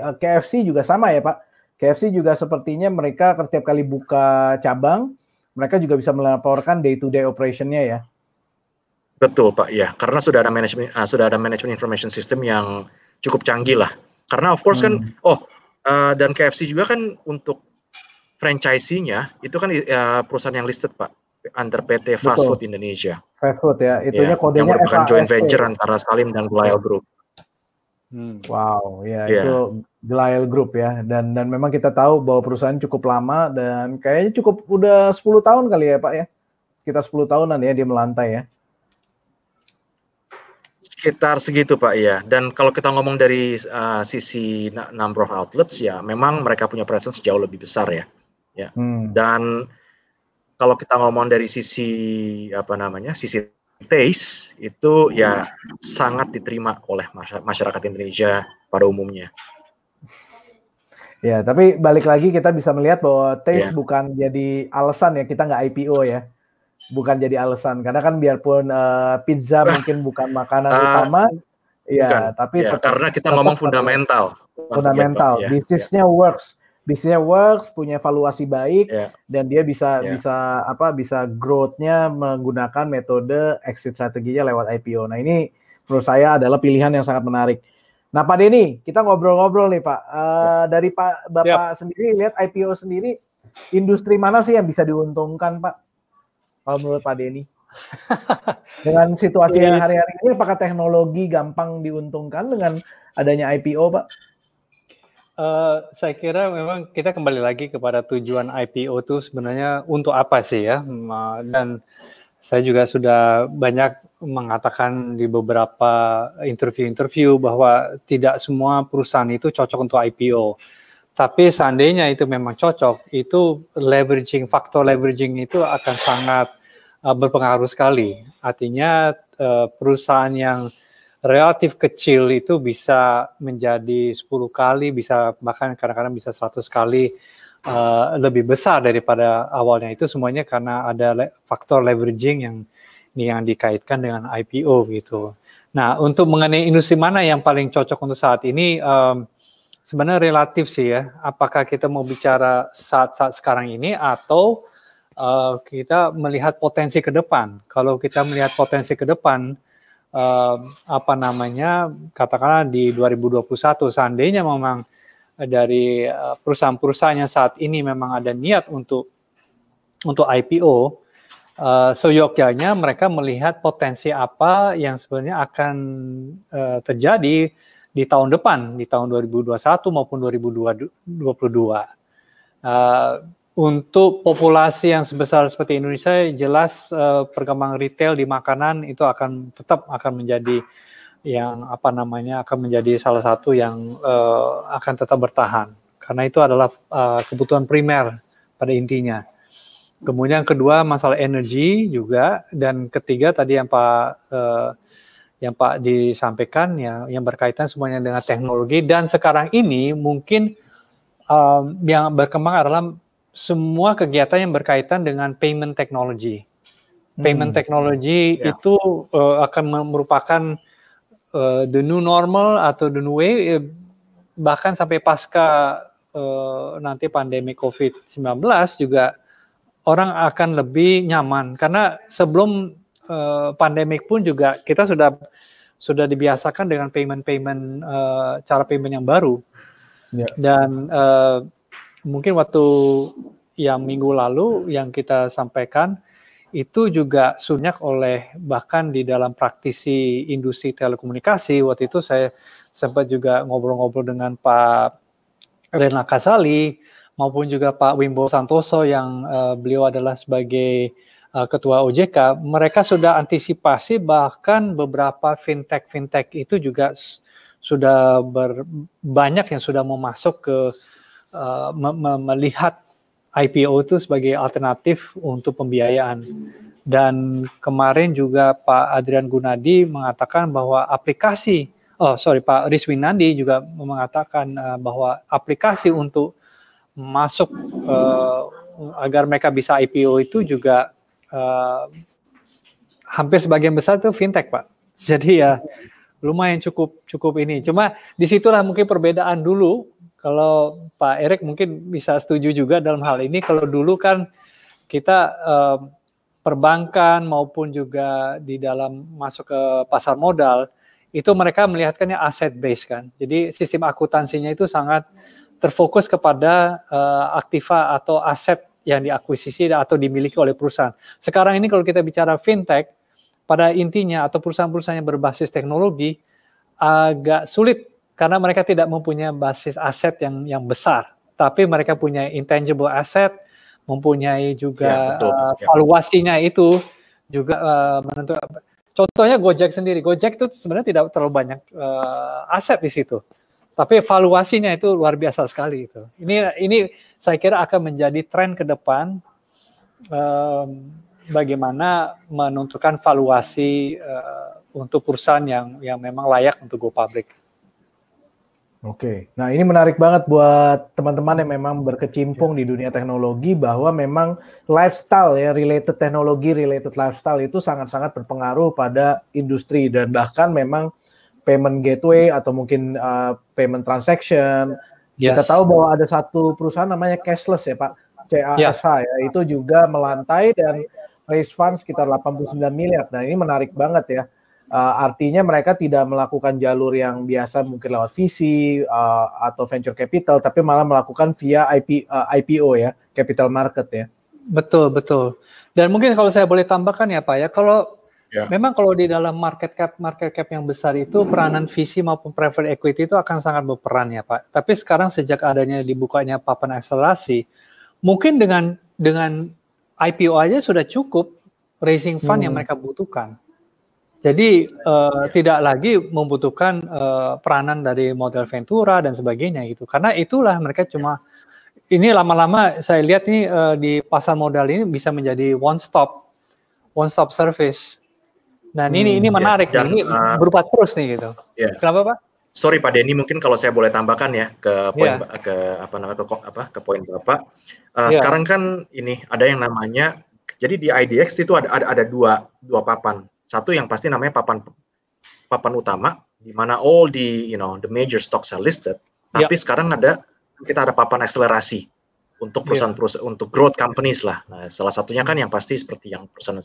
eh, KFC juga sama ya Pak. KFC juga sepertinya mereka setiap kali buka cabang mereka juga bisa melaporkan day to day operationnya ya. Betul Pak, ya karena sudah ada manajemen uh, ah, sudah ada manajemen information system yang cukup canggih lah. Karena of course kan, hmm. kan, oh uh, dan KFC juga kan untuk franchisee-nya itu kan uh, perusahaan yang listed Pak, under PT Fast Betul. Food Indonesia. Fast Food ya, iya, itunya ya, kodenya yang merupakan joint venture antara Salim dan Glial Group. Hmm. Wow, ya yeah. itu Glial Group ya. Dan dan memang kita tahu bahwa perusahaan cukup lama dan kayaknya cukup udah 10 tahun kali ya Pak ya. Sekitar 10 tahunan ya dia melantai ya. Sekitar segitu Pak ya. Dan kalau kita ngomong dari uh, sisi number of outlets ya, memang mereka punya presence jauh lebih besar ya. Ya. Hmm. Dan kalau kita ngomong dari sisi apa namanya, sisi taste itu ya sangat diterima oleh masyarakat Indonesia pada umumnya. Ya, tapi balik lagi kita bisa melihat bahwa taste yeah. bukan jadi alasan ya kita nggak IPO ya bukan jadi alasan karena kan biarpun uh, pizza mungkin bukan makanan uh, utama ya tapi ya, tetap, karena kita ngomong fundamental fundamental ya, bisnisnya works bisnisnya works punya valuasi baik ya. dan dia bisa ya. bisa apa bisa growthnya menggunakan metode exit strateginya lewat IPO nah ini menurut saya adalah pilihan yang sangat menarik nah Pak Denny kita ngobrol-ngobrol nih Pak uh, dari Pak Bapak ya. sendiri lihat IPO sendiri industri mana sih yang bisa diuntungkan Pak kalau menurut Pak Denny? dengan situasi yang hari-hari ini, apakah teknologi gampang diuntungkan dengan adanya IPO, Pak? Uh, saya kira memang kita kembali lagi kepada tujuan IPO itu sebenarnya untuk apa sih ya? Hmm, eh, dan saya juga sudah banyak mengatakan di beberapa interview-interview bahwa tidak semua perusahaan itu cocok untuk IPO tapi seandainya itu memang cocok, itu leveraging faktor leveraging itu akan sangat uh, berpengaruh sekali. Artinya uh, perusahaan yang relatif kecil itu bisa menjadi 10 kali, bisa bahkan kadang-kadang bisa 100 kali uh, lebih besar daripada awalnya itu semuanya karena ada le faktor leveraging yang yang dikaitkan dengan IPO gitu. Nah, untuk mengenai industri mana yang paling cocok untuk saat ini um, sebenarnya relatif sih ya. Apakah kita mau bicara saat-saat sekarang ini atau uh, kita melihat potensi ke depan? Kalau kita melihat potensi ke depan, uh, apa namanya, katakanlah di 2021, seandainya memang dari eh, perusahaan-perusahaan yang saat ini memang ada niat untuk untuk IPO, uh, seyogyanya mereka melihat potensi apa yang sebenarnya akan uh, terjadi di tahun depan, di tahun 2021 maupun 2022. Uh, eh, untuk populasi yang sebesar seperti Indonesia, jelas uh, perkembangan retail di makanan itu akan tetap akan menjadi yang apa namanya akan menjadi salah satu yang uh, akan tetap bertahan karena itu adalah uh, kebutuhan primer pada intinya. Kemudian yang kedua masalah energi juga dan ketiga tadi yang Pak uh, yang Pak disampaikan ya yang berkaitan semuanya dengan teknologi dan sekarang ini mungkin um, yang berkembang adalah semua kegiatan yang berkaitan dengan payment technology. Hmm. Payment hmm. technology yeah. itu uh, akan merupakan uh, the new normal atau the new way eh, bahkan sampai pasca uh, nanti pandemi COVID-19 juga orang akan lebih nyaman karena sebelum Eh, pandemik pun juga kita sudah sudah dibiasakan dengan payment-payment uh, cara payment yang baru. Yeah. Dan uh, mungkin waktu yang minggu lalu yang kita sampaikan itu juga sunyak oleh bahkan di dalam praktisi industri telekomunikasi waktu itu saya sempat juga ngobrol-ngobrol dengan Pak Rena Kasali maupun juga Pak Wimbo Santoso yang uh, beliau adalah sebagai Eh, ketua OJK, mereka sudah antisipasi bahkan beberapa fintech-fintech itu juga sudah ber, banyak yang sudah mau masuk ke uh, me me melihat IPO itu sebagai alternatif untuk pembiayaan. Dan kemarin juga Pak Adrian Gunadi mengatakan bahwa aplikasi, oh sorry Pak Riswinandi juga mengatakan uh, bahwa aplikasi untuk masuk uh, agar mereka bisa IPO itu juga uh, hampir sebagian besar tuh fintech pak. Jadi ya lumayan cukup cukup ini. Cuma disitulah mungkin perbedaan dulu. Kalau Pak Erik mungkin bisa setuju juga dalam hal ini. Kalau dulu kan kita uh, perbankan maupun juga di dalam masuk ke pasar modal itu mereka melihatkannya aset base kan. Jadi sistem akuntansinya itu sangat terfokus kepada uh, aktiva atau aset yang diakuisisi atau dimiliki oleh perusahaan. Sekarang ini kalau kita bicara fintech, pada intinya atau perusahaan-perusahaan yang berbasis teknologi agak sulit karena mereka tidak mempunyai basis aset yang yang besar, tapi mereka punya intangible aset, mempunyai juga ya, uh, valuasinya itu juga uh, eh, menentukan. Contohnya Gojek sendiri, Gojek itu sebenarnya tidak terlalu banyak uh, aset di situ, tapi valuasinya itu luar biasa sekali itu. Ini ini saya kira akan menjadi tren ke depan um, bagaimana menentukan valuasi uh, untuk perusahaan yang yang memang layak untuk go public. Oke, nah ini menarik banget buat teman-teman yang memang berkecimpung di dunia teknologi bahwa memang lifestyle ya related teknologi, related lifestyle itu sangat-sangat berpengaruh pada industri dan bahkan memang payment gateway atau mungkin uh, payment transaction Yes. Kita tahu bahwa ada satu perusahaan namanya Cashless ya Pak, CASA ya. yeah. ya, itu juga melantai dan raise funds sekitar 89 miliar. Nah ini menarik banget ya. Uh, artinya mereka tidak melakukan jalur yang biasa mungkin lewat VC uh, atau venture capital, tapi malah melakukan via IP, uh, eh, IPO ya, capital market ya. Betul betul. Dan mungkin kalau saya boleh tambahkan ya Pak ya, kalau Yeah. Memang kalau di dalam market cap market cap yang besar itu peranan visi maupun private equity itu akan sangat berperan ya Pak. Tapi sekarang sejak adanya dibukanya papan akselerasi, mungkin dengan dengan IPO aja sudah cukup raising fund hmm. yang mereka butuhkan. Jadi uh, tidak lagi membutuhkan uh, peranan dari model Ventura dan sebagainya gitu. Karena itulah mereka cuma ini lama-lama saya lihat nih uh, di pasar modal ini bisa menjadi one stop one stop service Nah hmm, ini ini hmm, ya, menarik, ya, dan, ini uh, berupa terus nih gitu. Ya. Kenapa pak? Sorry Pak Denny, mungkin kalau saya boleh tambahkan ya ke poin yeah. ke apa namanya ke apa ke poin bapak. Uh, eh, yeah. Sekarang kan ini ada yang namanya, jadi di IDX itu ada ada, ada dua dua papan. Satu yang pasti namanya papan papan utama, di mana all the you know the major stocks are listed. Iya. Tapi yeah. sekarang ada kita ada papan akselerasi untuk iya. perusahaan-perusahaan untuk growth companies lah. Nah, salah satunya kan yang pasti seperti yang perusahaan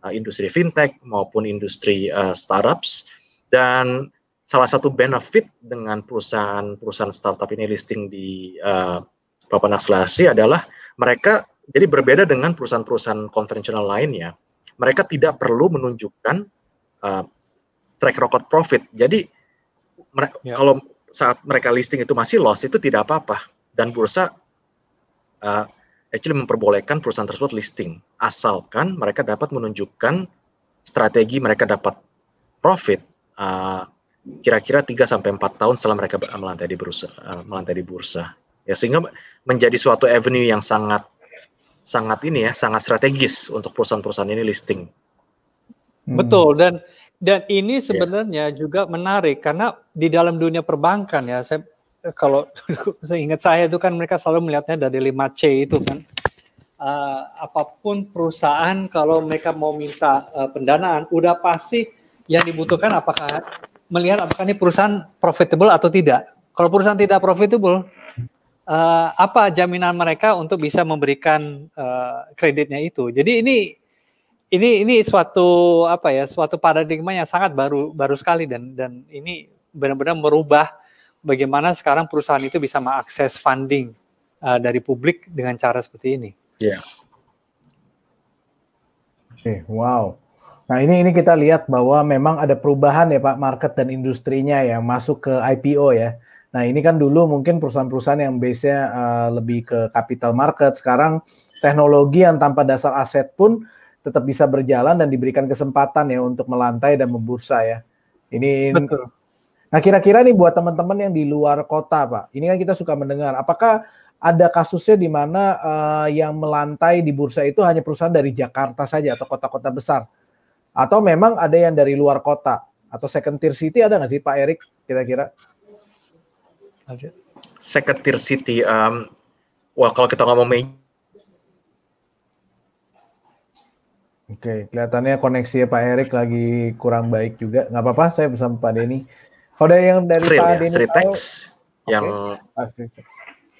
Eh, industri fintech maupun industri uh, startups dan salah satu benefit dengan perusahaan-perusahaan startup ini listing di uh, papan akselerasi adalah mereka jadi berbeda dengan perusahaan-perusahaan konvensional lainnya mereka tidak perlu menunjukkan uh, track record profit jadi yeah. kalau saat mereka listing itu masih loss itu tidak apa-apa dan bursa uh, actually memperbolehkan perusahaan tersebut listing asalkan mereka dapat menunjukkan strategi mereka dapat profit uh, kira-kira 3 sampai 4 tahun setelah mereka melantai di bursa uh, melantai di bursa ya sehingga menjadi suatu avenue yang sangat sangat ini ya sangat strategis untuk perusahaan-perusahaan ini listing. Hmm. Betul dan dan ini iya. sebenarnya yeah. juga menarik karena di dalam dunia perbankan ya saya kalau saya ingat saya itu kan mereka selalu melihatnya dari 5C itu kan. Uh, apapun perusahaan kalau mereka mau minta uh, pendanaan, udah pasti yang dibutuhkan apakah melihat apakah ini perusahaan profitable atau tidak. Kalau perusahaan tidak profitable, uh, apa jaminan mereka untuk bisa memberikan uh, kreditnya itu? Jadi ini ini ini suatu apa ya suatu paradigma yang sangat baru baru sekali dan dan ini benar-benar merubah bagaimana sekarang perusahaan itu bisa mengakses funding uh, dari publik dengan cara seperti ini. Yeah. Oke, okay, wow. Nah ini ini kita lihat bahwa memang ada perubahan ya Pak market dan industrinya ya masuk ke IPO ya. Nah ini kan dulu mungkin perusahaan-perusahaan yang base-nya uh, lebih ke capital market sekarang teknologi yang tanpa dasar aset pun tetap bisa berjalan dan diberikan kesempatan ya untuk melantai dan membursa ya. Ini Betul. Nah, kira-kira nih buat teman-teman yang di luar kota, Pak. Ini kan kita suka mendengar, apakah ada kasusnya di mana uh, yang melantai di bursa itu hanya perusahaan dari Jakarta saja atau kota-kota besar? Atau memang ada yang dari luar kota atau second tier city ada nggak sih Pak Erik kira-kira? Second tier city, um, wah kalau kita ngomong main Oke, kelihatannya koneksi Pak Erik lagi kurang baik juga. Nggak apa-apa, saya bersama Pak Denny. Kode yang dari Sril, ya. Sritex yang okay. Ah,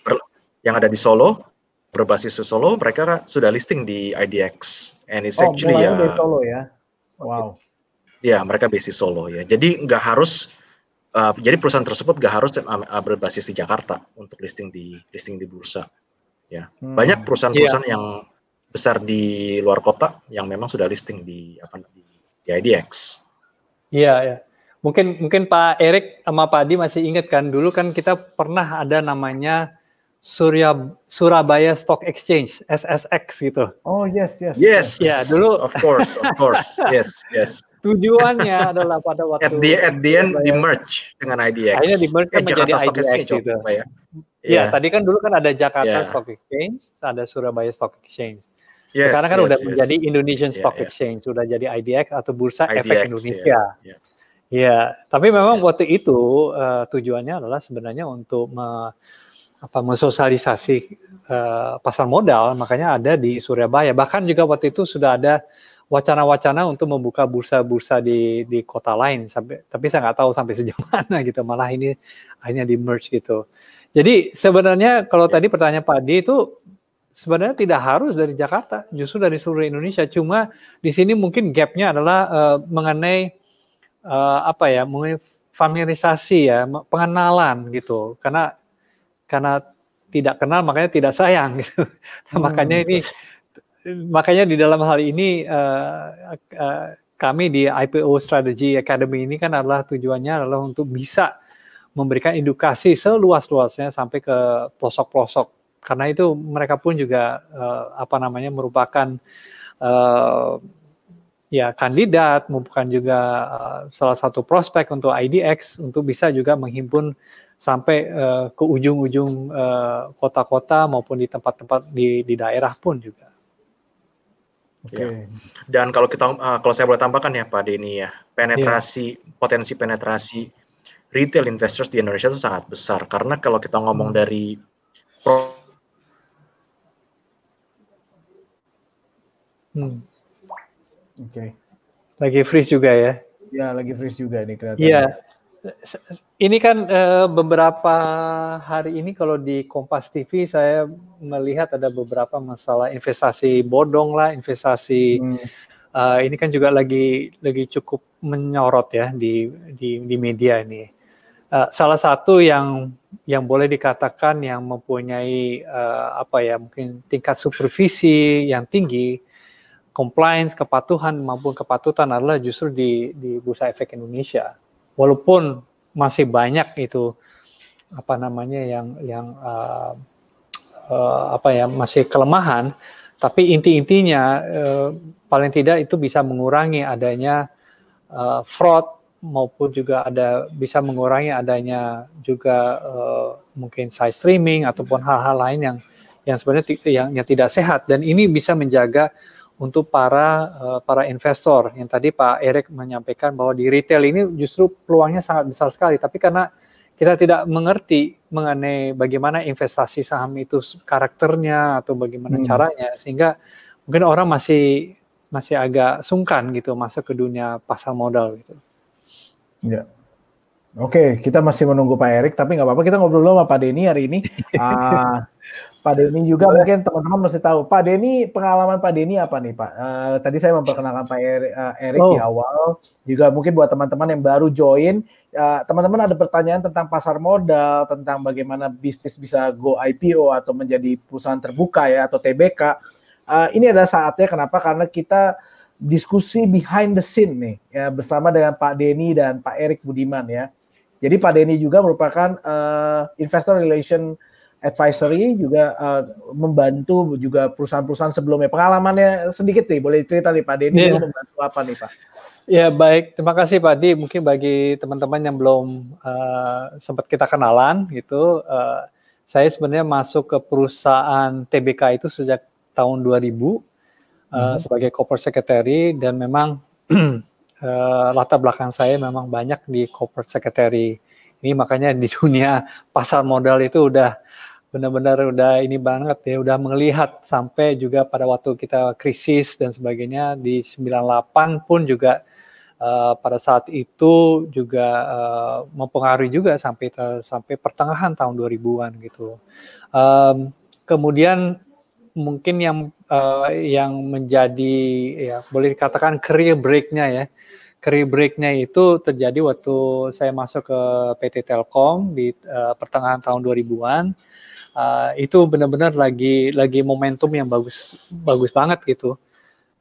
ber, yang ada di Solo berbasis di Solo mereka sudah listing di IDX and it's oh, actually ya dari Solo ya wow ya mereka basis Solo ya jadi nggak harus uh, jadi perusahaan tersebut nggak harus uh, uh, berbasis di Jakarta untuk listing di listing di bursa ya hmm. banyak perusahaan-perusahaan yeah. yang besar di luar kota yang memang sudah listing di apa di, di IDX iya yeah, yeah. Mungkin mungkin Pak Erik sama Pak Adi masih ingat kan dulu kan kita pernah ada namanya Surya Surabaya Stock Exchange SSX gitu. Oh yes yes. Yes. Ya dulu. Of course of course yes yes. Tujuannya adalah pada waktu. At the at the end di merge dengan IDX. Akhirnya di merge eh, kan menjadi Jakarta Stock IDX Exchange, gitu. Ya. Yeah. ya tadi kan dulu kan ada Jakarta yeah. Stock Exchange, ada Surabaya Stock Exchange. Yes, Sekarang kan yes, udah yes. menjadi Indonesian yeah, Stock yeah. Exchange, sudah jadi IDX atau Bursa IDX, Efek ya, Indonesia. Yeah, yeah. Ya, tapi memang ya. waktu itu uh, tujuannya adalah sebenarnya untuk me, apa, mensosialisasi uh, pasar modal, makanya ada di Surabaya. Bahkan juga waktu itu sudah ada wacana-wacana untuk membuka bursa-bursa di di kota lain. Sampai, tapi saya nggak tahu sampai sejauh mana gitu. Malah ini hanya di merge gitu. Jadi sebenarnya kalau ya. tadi pertanyaan Pak Adi itu sebenarnya tidak harus dari Jakarta, justru dari seluruh Indonesia. Cuma di sini mungkin gapnya adalah uh, mengenai uh, apa ya mulai familiarisasi ya pengenalan gitu karena karena tidak kenal makanya tidak sayang gitu. hmm. makanya ini makanya di dalam hal ini uh, uh, kami di IPO Strategy Academy ini kan adalah tujuannya adalah untuk bisa memberikan edukasi seluas-luasnya sampai ke pelosok-pelosok karena itu mereka pun juga uh, apa namanya merupakan ya kandidat bukan juga uh, salah satu prospek untuk IDX untuk bisa juga menghimpun sampai uh, ke ujung-ujung uh, kota-kota maupun di tempat-tempat di di daerah pun juga. Oke. Okay. Ya. Dan kalau kita uh, kalau saya boleh tambahkan ya Pak Deni ya, penetrasi yeah. potensi penetrasi retail investors di Indonesia itu sangat besar karena kalau kita ngomong hmm. dari pro hmm. Oke. Okay. Lagi freeze juga ya? Ya, lagi freeze juga ini kelihatannya. Iya. Ini kan uh, beberapa hari ini kalau di Kompas TV saya melihat ada beberapa masalah investasi bodong lah, investasi hmm. Uh, ini kan juga lagi lagi cukup menyorot ya di di, di media ini. Uh, salah satu yang yang boleh dikatakan yang mempunyai uh, apa ya mungkin tingkat supervisi yang tinggi compliance, kepatuhan maupun kepatutan adalah justru di di bursa efek Indonesia. Walaupun masih banyak itu apa namanya yang yang uh, uh, apa ya masih kelemahan, tapi inti-intinya uh, paling tidak itu bisa mengurangi adanya uh, fraud maupun juga ada bisa mengurangi adanya juga uh, mungkin side streaming ataupun hal-hal lain yang yang sebenarnya yang, yang tidak sehat dan ini bisa menjaga untuk para eh, para investor yang tadi Pak Erik menyampaikan bahwa di retail ini justru peluangnya sangat besar sekali tapi karena kita tidak mengerti mengenai bagaimana investasi saham itu karakternya atau bagaimana hmm. caranya sehingga mungkin orang masih masih agak sungkan gitu masuk ke dunia pasar modal gitu. Ya. Oke, okay, kita masih menunggu Pak Erik tapi nggak apa-apa kita ngobrol dulu sama Pak Denny hari ini. uh, Pak Denny juga Boleh. mungkin teman-teman mesti tahu. Pak Denny pengalaman Pak Denny apa nih Pak? Uh, tadi saya memperkenalkan Pak er, uh, eh, Erik oh. di awal. Juga mungkin buat teman-teman yang baru join, eh, teman-teman uh, ada pertanyaan tentang pasar modal, tentang bagaimana bisnis bisa go IPO atau menjadi perusahaan terbuka ya atau TBK. Uh, ini adalah saatnya kenapa? Karena kita diskusi behind the scene nih ya bersama dengan Pak Denny dan Pak Erik Budiman ya. Jadi Pak Denny juga merupakan uh, investor relation advisory juga uh, membantu juga perusahaan-perusahaan sebelumnya. Pengalamannya sedikit nih, boleh cerita nih Pak Denny yeah. membantu apa nih Pak? Ya baik, terima kasih Pak Di. Mungkin bagi teman-teman yang belum uh, sempat kita kenalan gitu, uh, saya sebenarnya masuk ke perusahaan TBK itu sejak tahun 2000 uh, hmm. sebagai corporate secretary dan memang uh, latar belakang saya memang banyak di corporate secretary. Ini makanya di dunia pasar modal itu udah benar-benar udah ini banget ya, udah melihat sampai juga pada waktu kita krisis dan sebagainya di 98 pun juga uh, pada saat itu juga uh, mempengaruhi juga sampai sampai pertengahan tahun 2000-an gitu. Um, kemudian mungkin yang uh, yang menjadi ya boleh dikatakan career break-nya ya career break-nya itu terjadi waktu saya masuk ke PT Telkom di uh, pertengahan tahun 2000-an uh, itu benar-benar lagi lagi momentum yang bagus bagus banget gitu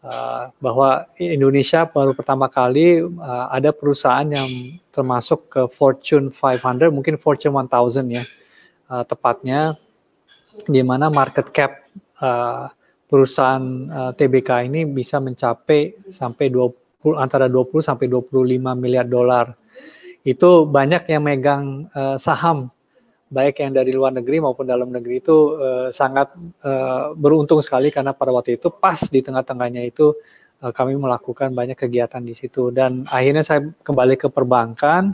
uh, bahwa Indonesia baru pertama kali uh, ada perusahaan yang termasuk ke Fortune 500 mungkin Fortune 1000 ya uh, tepatnya di mana market cap uh, perusahaan uh, TBK ini bisa mencapai sampai 20 antara 20 sampai 25 miliar dolar. Itu banyak yang megang uh, saham baik yang dari luar negeri maupun dalam negeri itu uh, sangat uh, beruntung sekali karena pada waktu itu pas di tengah-tengahnya itu uh, kami melakukan banyak kegiatan di situ dan akhirnya saya kembali ke perbankan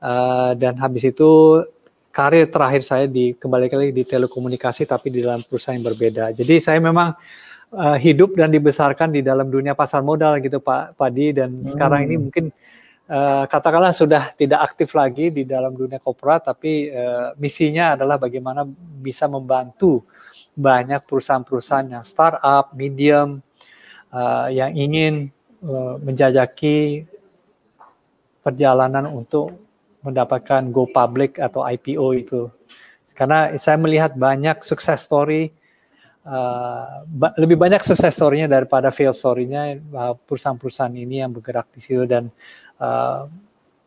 uh, dan habis itu karir terakhir saya di kembali lagi di telekomunikasi tapi di dalam perusahaan yang berbeda. Jadi saya memang uh, hidup dan dibesarkan di dalam dunia pasar modal gitu Pak Padi dan hmm. sekarang ini hmm. mungkin Eh, katakanlah sudah tidak aktif lagi di dalam dunia korporat, tapi uh, misinya adalah bagaimana bisa membantu banyak perusahaan-perusahaan yang startup, medium, uh, yang ingin uh, menjajaki perjalanan untuk mendapatkan go public atau IPO itu. Karena saya melihat banyak success story, uh, ba lebih banyak sukses story-nya daripada fail story-nya perusahaan-perusahaan ini yang bergerak di situ dan Eh,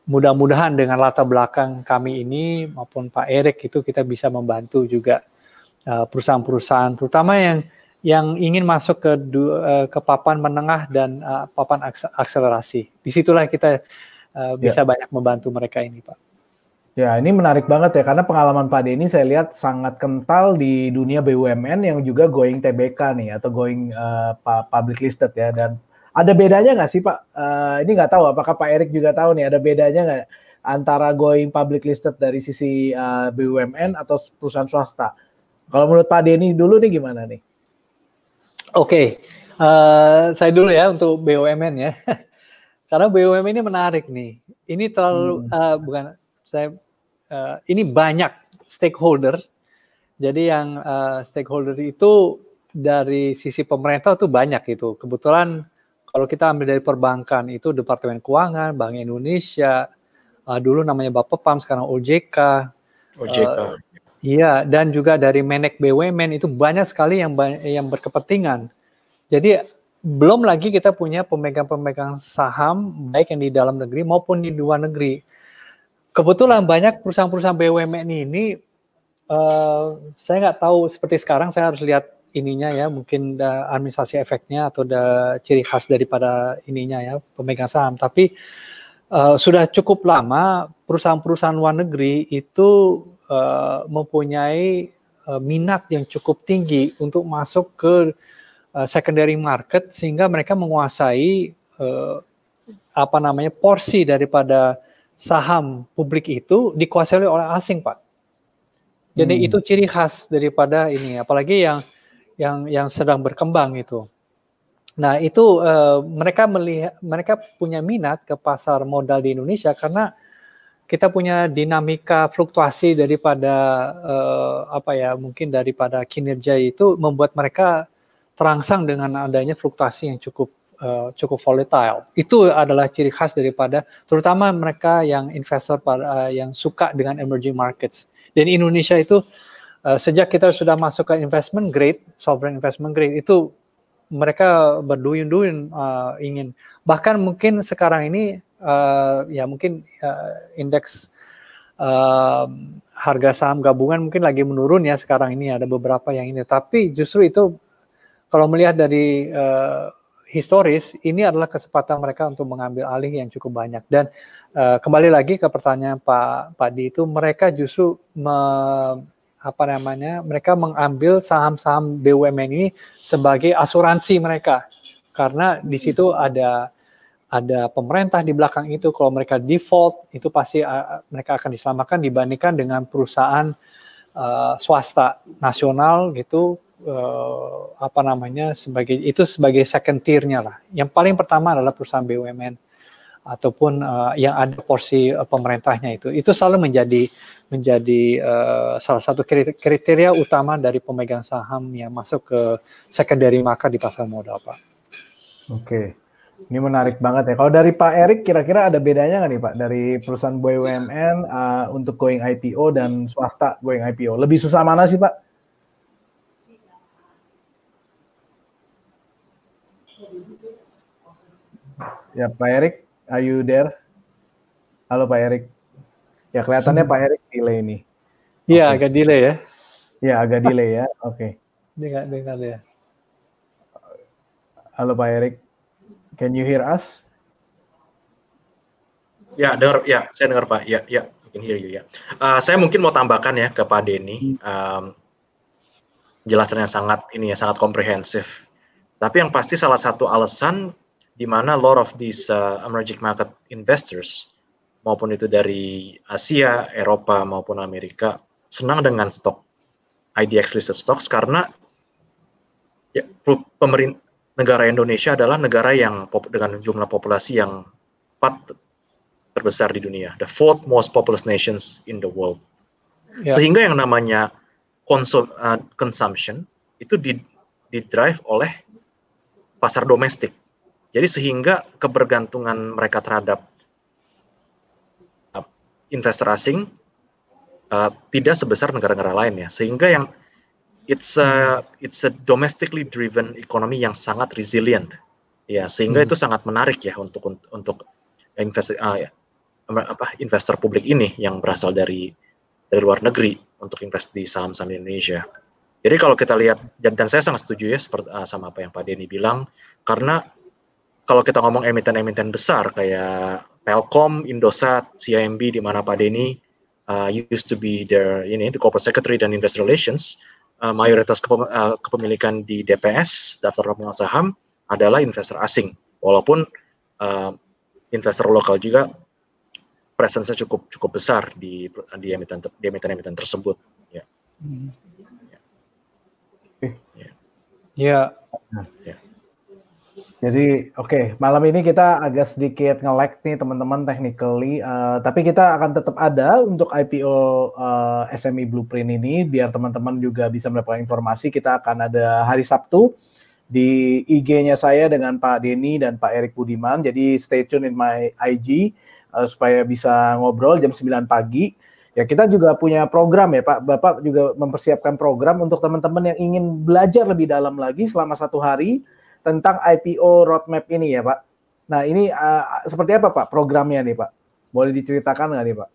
mudah-mudahan dengan latar belakang kami ini maupun Pak Erik itu kita bisa membantu juga eh, perusahaan-perusahaan terutama yang yang ingin masuk ke eh, ke papan menengah dan uh, papan akselerasi. Disitulah kita uh, bisa ya. banyak membantu mereka ini, Pak. Ya, ini menarik banget ya karena pengalaman Pak Denny saya lihat sangat kental di dunia BUMN yang juga going TBK nih atau going uh, public listed ya dan ada bedanya nggak sih Pak? Uh, ini nggak tahu apakah Pak Erik juga tahu nih ada bedanya nggak antara going public listed dari sisi uh, eh, BUMN atau perusahaan swasta? Kalau menurut Pak Denny dulu nih gimana nih? Oke, okay. uh, eh, saya dulu ya untuk BUMN ya. Karena BUMN ini menarik nih. Ini terlalu hmm. uh, bukan saya uh, ini banyak stakeholder. Jadi yang uh, stakeholder itu dari sisi pemerintah tuh banyak itu. Kebetulan kalau kita ambil dari perbankan itu Departemen Keuangan, Bank Indonesia, uh, dulu namanya Bapepam, sekarang OJK. Eh, OJK. Uh, iya, dan juga dari Menek BUMN itu banyak sekali yang yang berkepentingan. Jadi belum lagi kita punya pemegang-pemegang saham baik yang di dalam negeri maupun di luar negeri. Kebetulan banyak perusahaan-perusahaan BUMN ini, uh, saya nggak tahu seperti sekarang saya harus lihat ininya ya mungkin da, administrasi efeknya atau da, ciri khas daripada ininya ya pemegang saham tapi uh, sudah cukup lama perusahaan-perusahaan luar negeri itu uh, mempunyai uh, minat yang cukup tinggi untuk masuk ke uh, secondary market sehingga mereka menguasai uh, apa namanya porsi daripada saham publik itu dikuasai oleh asing pak jadi hmm. itu ciri khas daripada ini apalagi yang yang yang sedang berkembang itu. Nah itu uh, mereka melihat mereka punya minat ke pasar modal di Indonesia karena kita punya dinamika fluktuasi daripada uh, apa ya mungkin daripada kinerja itu membuat mereka terangsang dengan adanya fluktuasi yang cukup uh, cukup volatile. Itu adalah ciri khas daripada terutama mereka yang investor pada uh, yang suka dengan emerging markets. Dan Indonesia itu Eh, sejak kita sudah masuk ke investment grade, sovereign investment grade itu mereka berduyun-duyun uh, ingin. Bahkan mungkin sekarang ini uh, ya mungkin uh, indeks uh, harga saham gabungan mungkin lagi menurun ya sekarang ini ada beberapa yang ini. Tapi justru itu kalau melihat dari uh, historis ini adalah kesempatan mereka untuk mengambil alih yang cukup banyak dan uh, kembali lagi ke pertanyaan Pak Padi itu mereka justru me apa namanya mereka mengambil saham-saham BUMN ini sebagai asuransi mereka karena di situ ada ada pemerintah di belakang itu kalau mereka default itu pasti mereka akan diselamatkan dibandingkan dengan perusahaan uh, swasta nasional gitu uh, apa namanya sebagai itu sebagai second tiernya lah yang paling pertama adalah perusahaan BUMN ataupun uh, yang ada porsi uh, pemerintahnya itu itu selalu menjadi menjadi uh, salah satu kriteria utama dari pemegang saham yang masuk ke secondary market di pasar modal pak. Oke, ini menarik banget ya. Kalau dari Pak Erik kira-kira ada bedanya nggak nih Pak dari perusahaan BUMN uh, untuk going IPO dan swasta going IPO? Lebih susah mana sih Pak? Ya Pak Erik. Are you there? Halo Pak Erik. Ya kelihatannya Pak Erik delay ini. Iya okay. agak delay ya. Iya agak delay ya. Oke. Okay. Dengar dengar ya. Halo Pak Erik. Can you hear us? Ya, dengar, ya, saya dengar Pak. Ya, ya, I can hear you ya. Uh, saya mungkin mau tambahkan ya ke Pak Denny. Um, hmm. jelasannya sangat ini ya sangat komprehensif. Tapi yang pasti salah satu alasan di mana lot of these uh, emerging market investors maupun itu dari Asia, Eropa maupun Amerika senang dengan stok IDX listed stocks karena ya, pemerintah negara Indonesia adalah negara yang dengan jumlah populasi yang empat terbesar di dunia, the fourth most populous nations in the world. Ya. Sehingga yang namanya konsum, uh, consumption itu di, di drive oleh pasar domestik jadi sehingga kebergantungan mereka terhadap uh, investor asing uh, tidak sebesar negara-negara lain ya. Sehingga yang it's a it's a domestically driven economy yang sangat resilient ya sehingga hmm. itu sangat menarik ya untuk untuk investor uh, ya, apa investor publik ini yang berasal dari dari luar negeri untuk invest di saham-saham Indonesia. Jadi kalau kita lihat dan, saya sangat setuju ya uh, sama apa yang Pak Denny bilang karena kalau kita ngomong emiten-emiten besar kayak Telkom, Indosat, CIMB di mana Pak Denny uh, used to be their ini the corporate secretary dan investor relations, uh, mayoritas kepem uh, kepemilikan di DPS daftar pemegang saham adalah investor asing, walaupun uh, investor lokal juga presence cukup cukup besar di di emiten di emiten emiten tersebut. Ya. Yeah. Hmm. Ya. Yeah. Yeah. Ya. Ya. Jadi oke okay, malam ini kita agak sedikit nge nih teman-teman technically, uh, tapi kita akan tetap ada untuk IPO uh, eh, SME Blueprint ini biar teman-teman juga bisa mendapatkan informasi. Kita akan ada hari Sabtu di IG-nya saya dengan Pak Denny dan Pak Erik Budiman. Jadi stay tune in my IG uh, eh, supaya bisa ngobrol jam 9 pagi. Ya kita juga punya program ya Pak, Bapak juga mempersiapkan program untuk teman-teman yang ingin belajar lebih dalam lagi selama satu hari tentang IPO roadmap ini ya Pak. Nah ini uh, seperti apa Pak programnya nih Pak? Boleh diceritakan nggak nih Pak?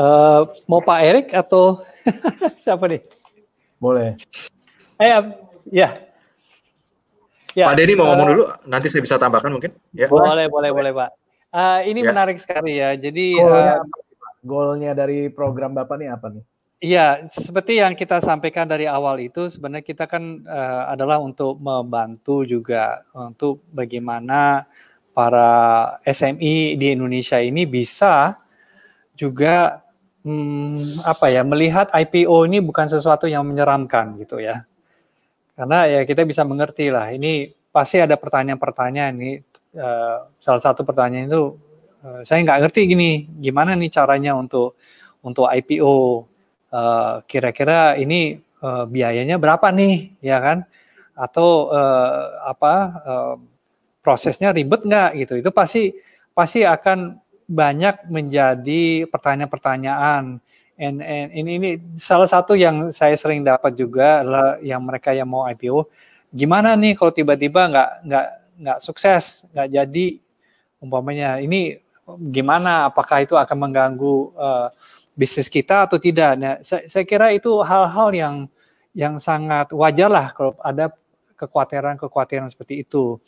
Uh, mau Pak Erik atau siapa nih? Boleh. Eh ya, ya. Pak Denny mau ngomong dulu, nanti saya bisa tambahkan mungkin. Ya. Boleh, boleh, boleh, boleh Pak. Uh, ini ya. menarik sekali ya. Jadi goalnya uh, golnya dari program Bapak nih apa nih? Iya, seperti yang kita sampaikan dari awal itu sebenarnya kita kan uh, adalah untuk membantu juga untuk bagaimana para SMI di Indonesia ini bisa juga hmm, apa ya melihat IPO ini bukan sesuatu yang menyeramkan gitu ya. Karena ya kita bisa mengerti lah ini pasti ada pertanyaan-pertanyaan ini uh, eh, salah satu pertanyaan itu uh, saya nggak ngerti gini gimana nih caranya untuk untuk IPO kira eh, kira-kira ini uh, biayanya berapa nih ya kan atau uh, apa uh, prosesnya ribet nggak gitu itu pasti pasti akan banyak menjadi pertanyaan-pertanyaan ini ini salah satu yang saya sering dapat juga adalah yang mereka yang mau IPO gimana nih kalau tiba-tiba nggak nggak nggak sukses nggak jadi umpamanya ini gimana apakah itu akan mengganggu uh, bisnis kita atau tidak. Nah, saya, saya kira itu hal-hal yang yang sangat wajar lah kalau ada kekhawatiran-kekhawatiran seperti itu.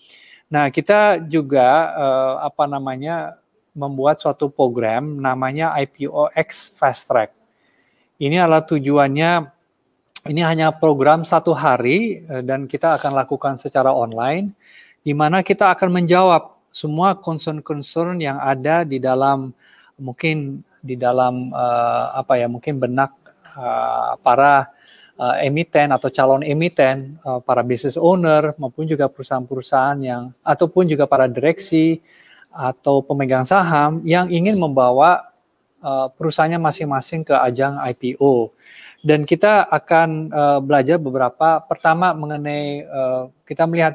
Nah, kita juga uh, apa namanya membuat suatu program namanya IPOX Fast Track. Ini adalah tujuannya ini hanya program satu hari eh, dan kita akan lakukan secara online di mana kita akan menjawab semua concern-concern yang ada di dalam mungkin di dalam uh, apa ya mungkin benak uh, para uh, emiten atau calon emiten, uh, para business owner maupun juga perusahaan-perusahaan yang ataupun juga para direksi atau pemegang saham yang ingin membawa uh, perusahaannya masing-masing ke ajang IPO. Dan kita akan uh, belajar beberapa pertama mengenai uh, kita melihat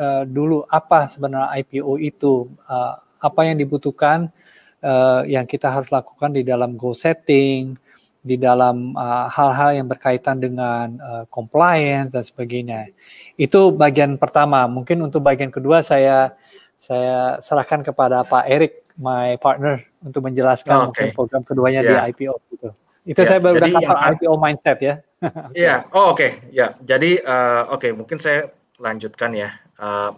uh, dulu apa sebenarnya IPO itu, uh, apa yang dibutuhkan uh, yang kita harus lakukan di dalam goal setting, di dalam eh, hal-hal uh, yang berkaitan dengan uh, compliance dan sebagainya. Itu bagian pertama. Mungkin untuk bagian kedua saya saya serahkan kepada Pak Erik, my partner, untuk menjelaskan oh, okay. program keduanya yeah. di ya. IPO gitu. Itu yeah. saya baru Jadi, yang... IPO mindset ya. Iya. Oh oke. Okay. Ya, jadi uh, oke okay. mungkin saya lanjutkan ya. Uh,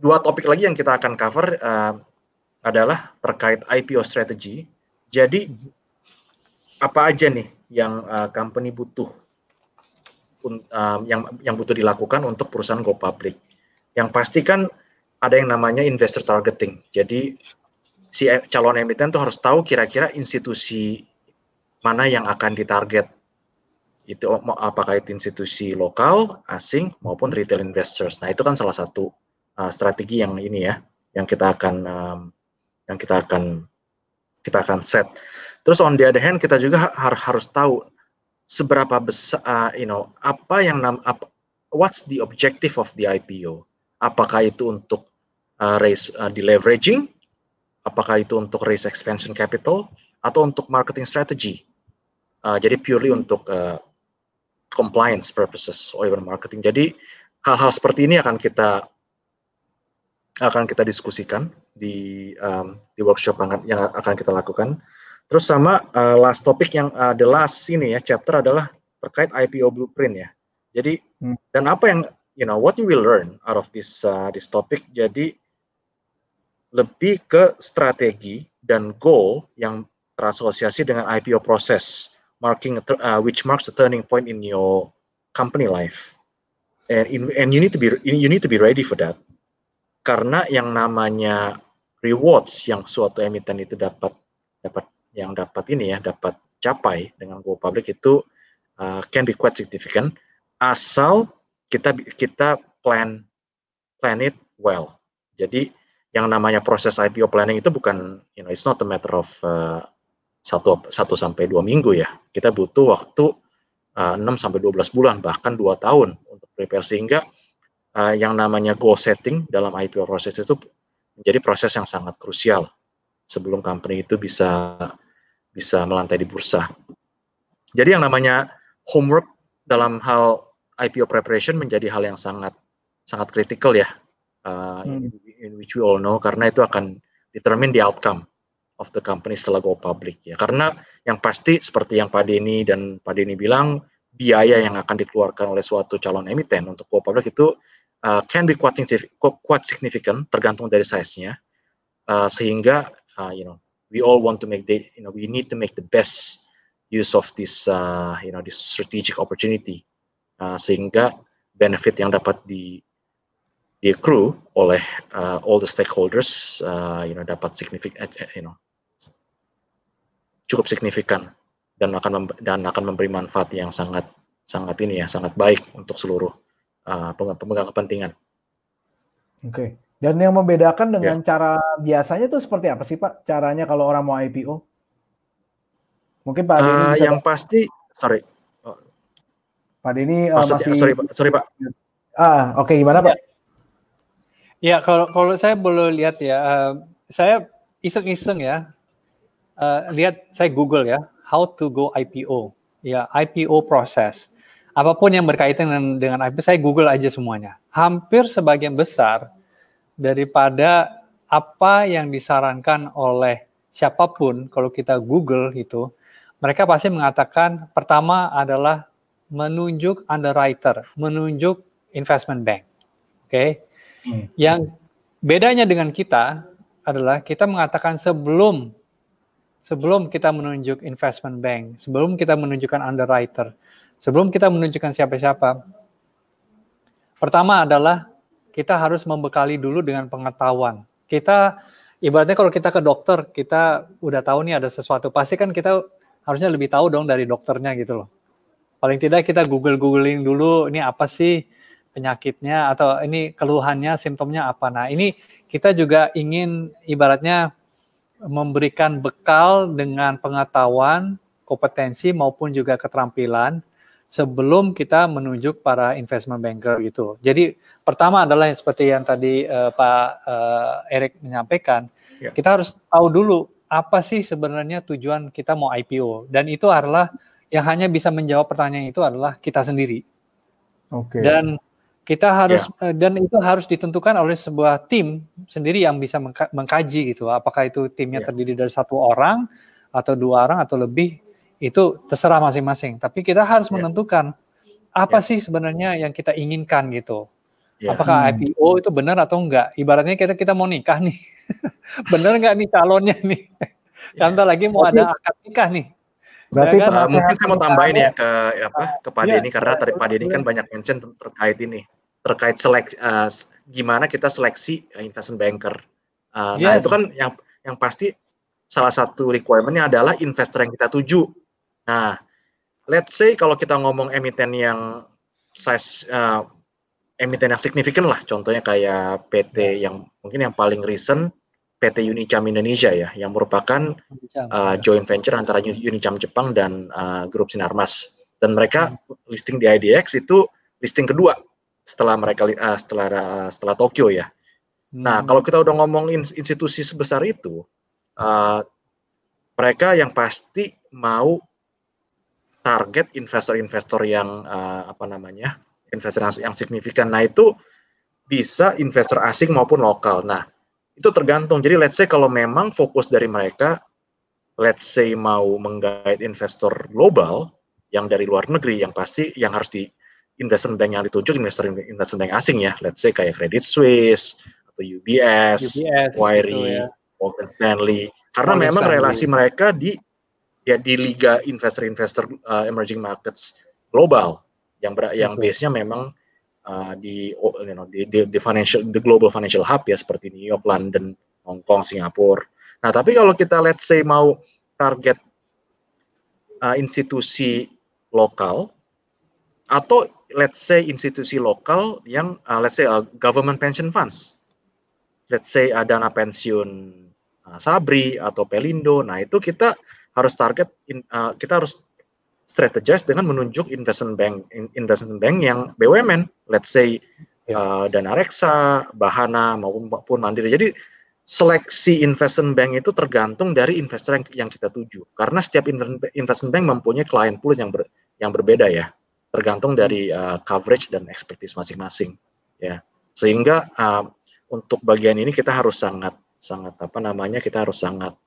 dua topik lagi yang kita akan cover. Uh, adalah terkait IPO strategy. Jadi apa aja nih yang uh, company butuh uh, yang yang butuh dilakukan untuk perusahaan go public. Yang pasti kan ada yang namanya investor targeting. Jadi si e, calon emiten tuh harus tahu kira-kira institusi mana yang akan ditarget. Itu apakah itu institusi lokal, asing maupun retail investors. Nah, itu kan salah satu uh, strategi yang ini ya yang kita akan um, yang kita akan kita akan set. Terus on the other hand kita juga har harus tahu seberapa besar uh, you know apa yang nam apa, what's the objective of the IPO? Apakah itu untuk uh, raise uh, deleveraging? Apakah itu untuk raise expansion capital atau untuk marketing strategy? Uh, jadi purely untuk uh, compliance purposes or even marketing. Jadi hal-hal seperti ini akan kita akan kita diskusikan di um, di workshop yang akan kita lakukan. Terus sama uh, last topic yang uh, the last ini ya chapter adalah terkait IPO blueprint ya. Jadi hmm. dan apa yang you know what you will learn out of this uh, this topic. Jadi lebih ke strategi dan goal yang terasosiasi dengan IPO proses, marking uh, which marks the turning point in your company life. And in, and you need to be you need to be ready for that karena yang namanya rewards yang suatu emiten itu dapat dapat yang dapat ini ya dapat capai dengan go public itu uh, can be quite significant asal kita kita plan plan it well. Jadi yang namanya proses IPO planning itu bukan you know it's not a matter of uh, satu satu sampai dua minggu ya. Kita butuh waktu uh, eh, 6 sampai 12 bulan bahkan dua tahun untuk prepare sehingga uh, yang namanya goal setting dalam IPO proses itu menjadi proses yang sangat krusial sebelum company itu bisa bisa melantai di bursa. Jadi yang namanya homework dalam hal IPO preparation menjadi hal yang sangat sangat kritikal ya, uh, hmm. in, in which we all know karena itu akan determine the outcome of the company setelah go public ya. Karena yang pasti seperti yang Pak Denny dan Pak Denny bilang biaya yang akan dikeluarkan oleh suatu calon emiten untuk go public itu uh, can be quite, quite significant tergantung dari size-nya uh, sehingga uh, you know we all want to make the you know we need to make the best use of this uh, you know this strategic opportunity uh, sehingga benefit yang dapat di di accrue oleh uh, all the stakeholders uh, you know dapat signifikan eh, eh, you know cukup signifikan dan akan dan akan memberi manfaat yang sangat sangat ini ya sangat baik untuk seluruh uh, pemegang kepentingan. Oke. Okay. Dan yang membedakan dengan yeah. cara biasanya itu seperti apa sih Pak? Caranya kalau orang mau IPO? Mungkin Pak Uh, bisa yang pasti sorry. Oh. Pak ini. uh, eh, masih sorry Pak, sorry Pak. Ah, oke okay, gimana Pak? Ya, ya, kalau kalau saya boleh lihat ya, uh, saya iseng-iseng ya. Uh, lihat saya Google ya, how to go IPO. Ya, IPO process apapun yang berkaitan dengan, dengan IP saya Google aja semuanya. Hampir sebagian besar daripada apa yang disarankan oleh siapapun kalau kita Google itu, mereka pasti mengatakan pertama adalah menunjuk underwriter, menunjuk investment bank. Oke. Okay? Hmm. Yang bedanya dengan kita adalah kita mengatakan sebelum sebelum kita menunjuk investment bank, sebelum kita menunjukkan underwriter, Sebelum kita menunjukkan siapa-siapa, pertama adalah kita harus membekali dulu dengan pengetahuan. Kita ibaratnya kalau kita ke dokter, kita udah tahu nih ada sesuatu, pasti kan kita harusnya lebih tahu dong dari dokternya gitu loh. Paling tidak kita google-googling dulu ini apa sih penyakitnya atau ini keluhannya, simptomnya apa. Nah, ini kita juga ingin ibaratnya memberikan bekal dengan pengetahuan, kompetensi maupun juga keterampilan sebelum kita menunjuk para investment banker gitu. Jadi pertama adalah seperti yang tadi uh, Pak uh, eh, Erik menyampaikan, ya. kita harus tahu dulu apa sih sebenarnya tujuan kita mau IPO dan itu adalah yang hanya bisa menjawab pertanyaan itu adalah kita sendiri. Oke. Okay. Dan kita harus ya. eh, dan itu harus ditentukan oleh sebuah tim sendiri yang bisa mengkaji gitu apakah itu timnya ya. terdiri dari satu orang atau dua orang atau lebih itu terserah masing-masing. Tapi kita harus yeah. menentukan apa yeah. sih sebenarnya yang kita inginkan gitu. Yeah. Apakah hmm. IPO itu benar atau enggak? Ibaratnya kita kita mau nikah nih, benar enggak nih calonnya nih? Contoh iya. kan lagi mau okay. ada akad nikah nih. Berarti ya, kan? mungkin saya mau tambahin ya ke apa ke Pak yeah. Denny karena tadi Pak ini kan banyak mention terkait ini terkait selek uh, gimana kita seleksi eh, investment banker. Uh, eh, yes. Nah itu kan yang yang pasti salah satu requirementnya adalah investor yang kita tuju Nah, let's say kalau kita ngomong emiten yang size uh, emiten yang signifikan lah, contohnya kayak PT ya. yang mungkin yang paling recent PT Unicam Indonesia ya, yang merupakan uh, joint venture antara Unicam Jepang dan uh, grup Sinarmas. Dan mereka hmm. listing di IDX itu listing kedua setelah mereka uh, setelah uh, setelah Tokyo ya. Nah, hmm. kalau kita udah ngomong institusi sebesar itu, uh, mereka yang pasti mau target investor-investor yang uh, apa namanya investor yang, signifikan. Nah itu bisa investor asing maupun lokal. Nah itu tergantung. Jadi let's say kalau memang fokus dari mereka, let's say mau menggait investor global yang dari luar negeri, yang pasti yang harus di investment bank yang ditunjuk investor investment bank asing ya, let's say kayak Credit Suisse atau UBS, UBS gitu Wiry, ya. Morgan Stanley, karena Morgan memang Stanley. relasi mereka di ya di liga investor-investor uh, emerging markets global yang ber, yang base-nya memang uh, di oh, you know di, di, di financial the global financial hub ya seperti New York, London, Hong Kong, Singapura. Nah, tapi kalau kita let's say mau target uh, institusi lokal atau let's say institusi lokal yang uh, let's say uh, government pension funds. Let's say ada uh, dana pensiun uh, Sabri atau Pelindo. Nah, itu kita harus target in, uh, kita harus strategize dengan menunjuk investment bank investment bank yang BUMN let's say ya. uh, Dana Reksa, Bahana maupun maupun Mandiri. Jadi seleksi investment bank itu tergantung dari investor yang, yang kita tuju karena setiap investment bank mempunyai klien pool yang ber, yang berbeda ya tergantung dari uh, coverage dan expertise masing-masing ya sehingga uh, untuk bagian ini kita harus sangat sangat apa namanya kita harus sangat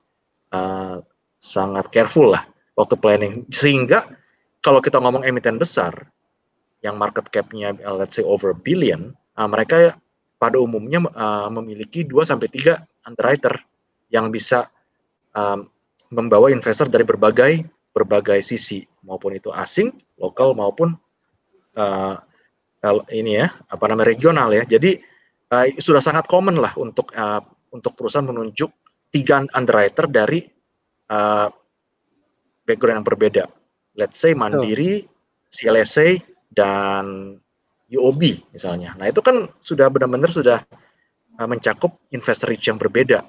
uh, sangat careful lah waktu planning. Sehingga kalau kita ngomong emiten besar yang market capnya uh, let's say over billion, uh, mereka pada umumnya uh, memiliki 2 sampai tiga underwriter yang bisa um, membawa investor dari berbagai berbagai sisi maupun itu asing, lokal maupun uh, uh, ini ya apa namanya regional ya. Jadi uh, sudah sangat common lah untuk uh, untuk perusahaan menunjuk tiga underwriter dari uh, background yang berbeda. Let's say Mandiri, CLSA, dan UOB misalnya. Nah itu kan sudah benar-benar sudah uh, mencakup investor reach yang berbeda.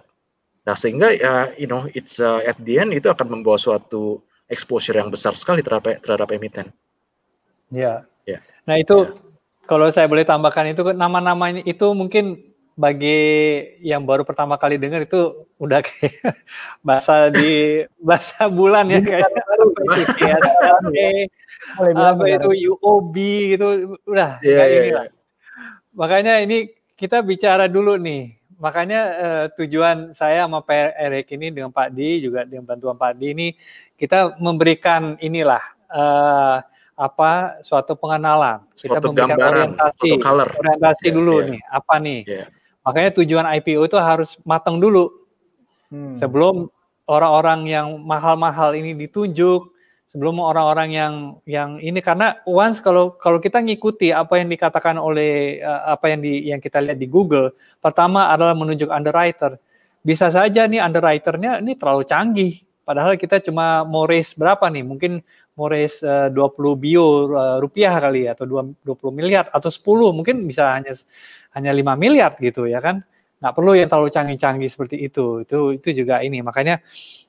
Nah sehingga uh, you know it's uh, at the end itu akan membawa suatu exposure yang besar sekali terhadap terhadap emiten. Ya. Yeah. Yeah. Nah itu yeah. kalau saya boleh tambahkan itu nama-nama itu mungkin bagi yang baru pertama kali dengar itu udah kayak bahasa di bahasa bulan ya kayak apa itu UOB iya. gitu udah yeah, kayak yeah, ini yeah. makanya ini kita bicara dulu nih makanya uh, tujuan saya sama Pak Erik ini dengan Pak Di juga dengan bantuan Pak Di ini kita memberikan inilah eh, apa suatu pengenalan suatu kita memberikan gambaran, orientasi color. orientasi yeah, dulu yeah. nih apa nih yeah Makanya tujuan IPO itu harus matang dulu. Hmm. Sebelum orang-orang yang mahal-mahal ini ditunjuk, sebelum orang-orang yang yang ini karena once kalau kalau kita ngikuti apa yang dikatakan oleh eh, apa yang di yang kita lihat di Google, pertama adalah menunjuk underwriter. Bisa saja nih underwriternya ini terlalu canggih. Padahal kita cuma mau raise berapa nih? Mungkin mau raise eh, uh, 20 bio uh, rupiah kali ya, atau 20 miliar atau 10 mungkin bisa hanya hanya 5 miliar gitu ya kan nggak perlu yang terlalu canggih-canggih seperti itu itu itu juga ini makanya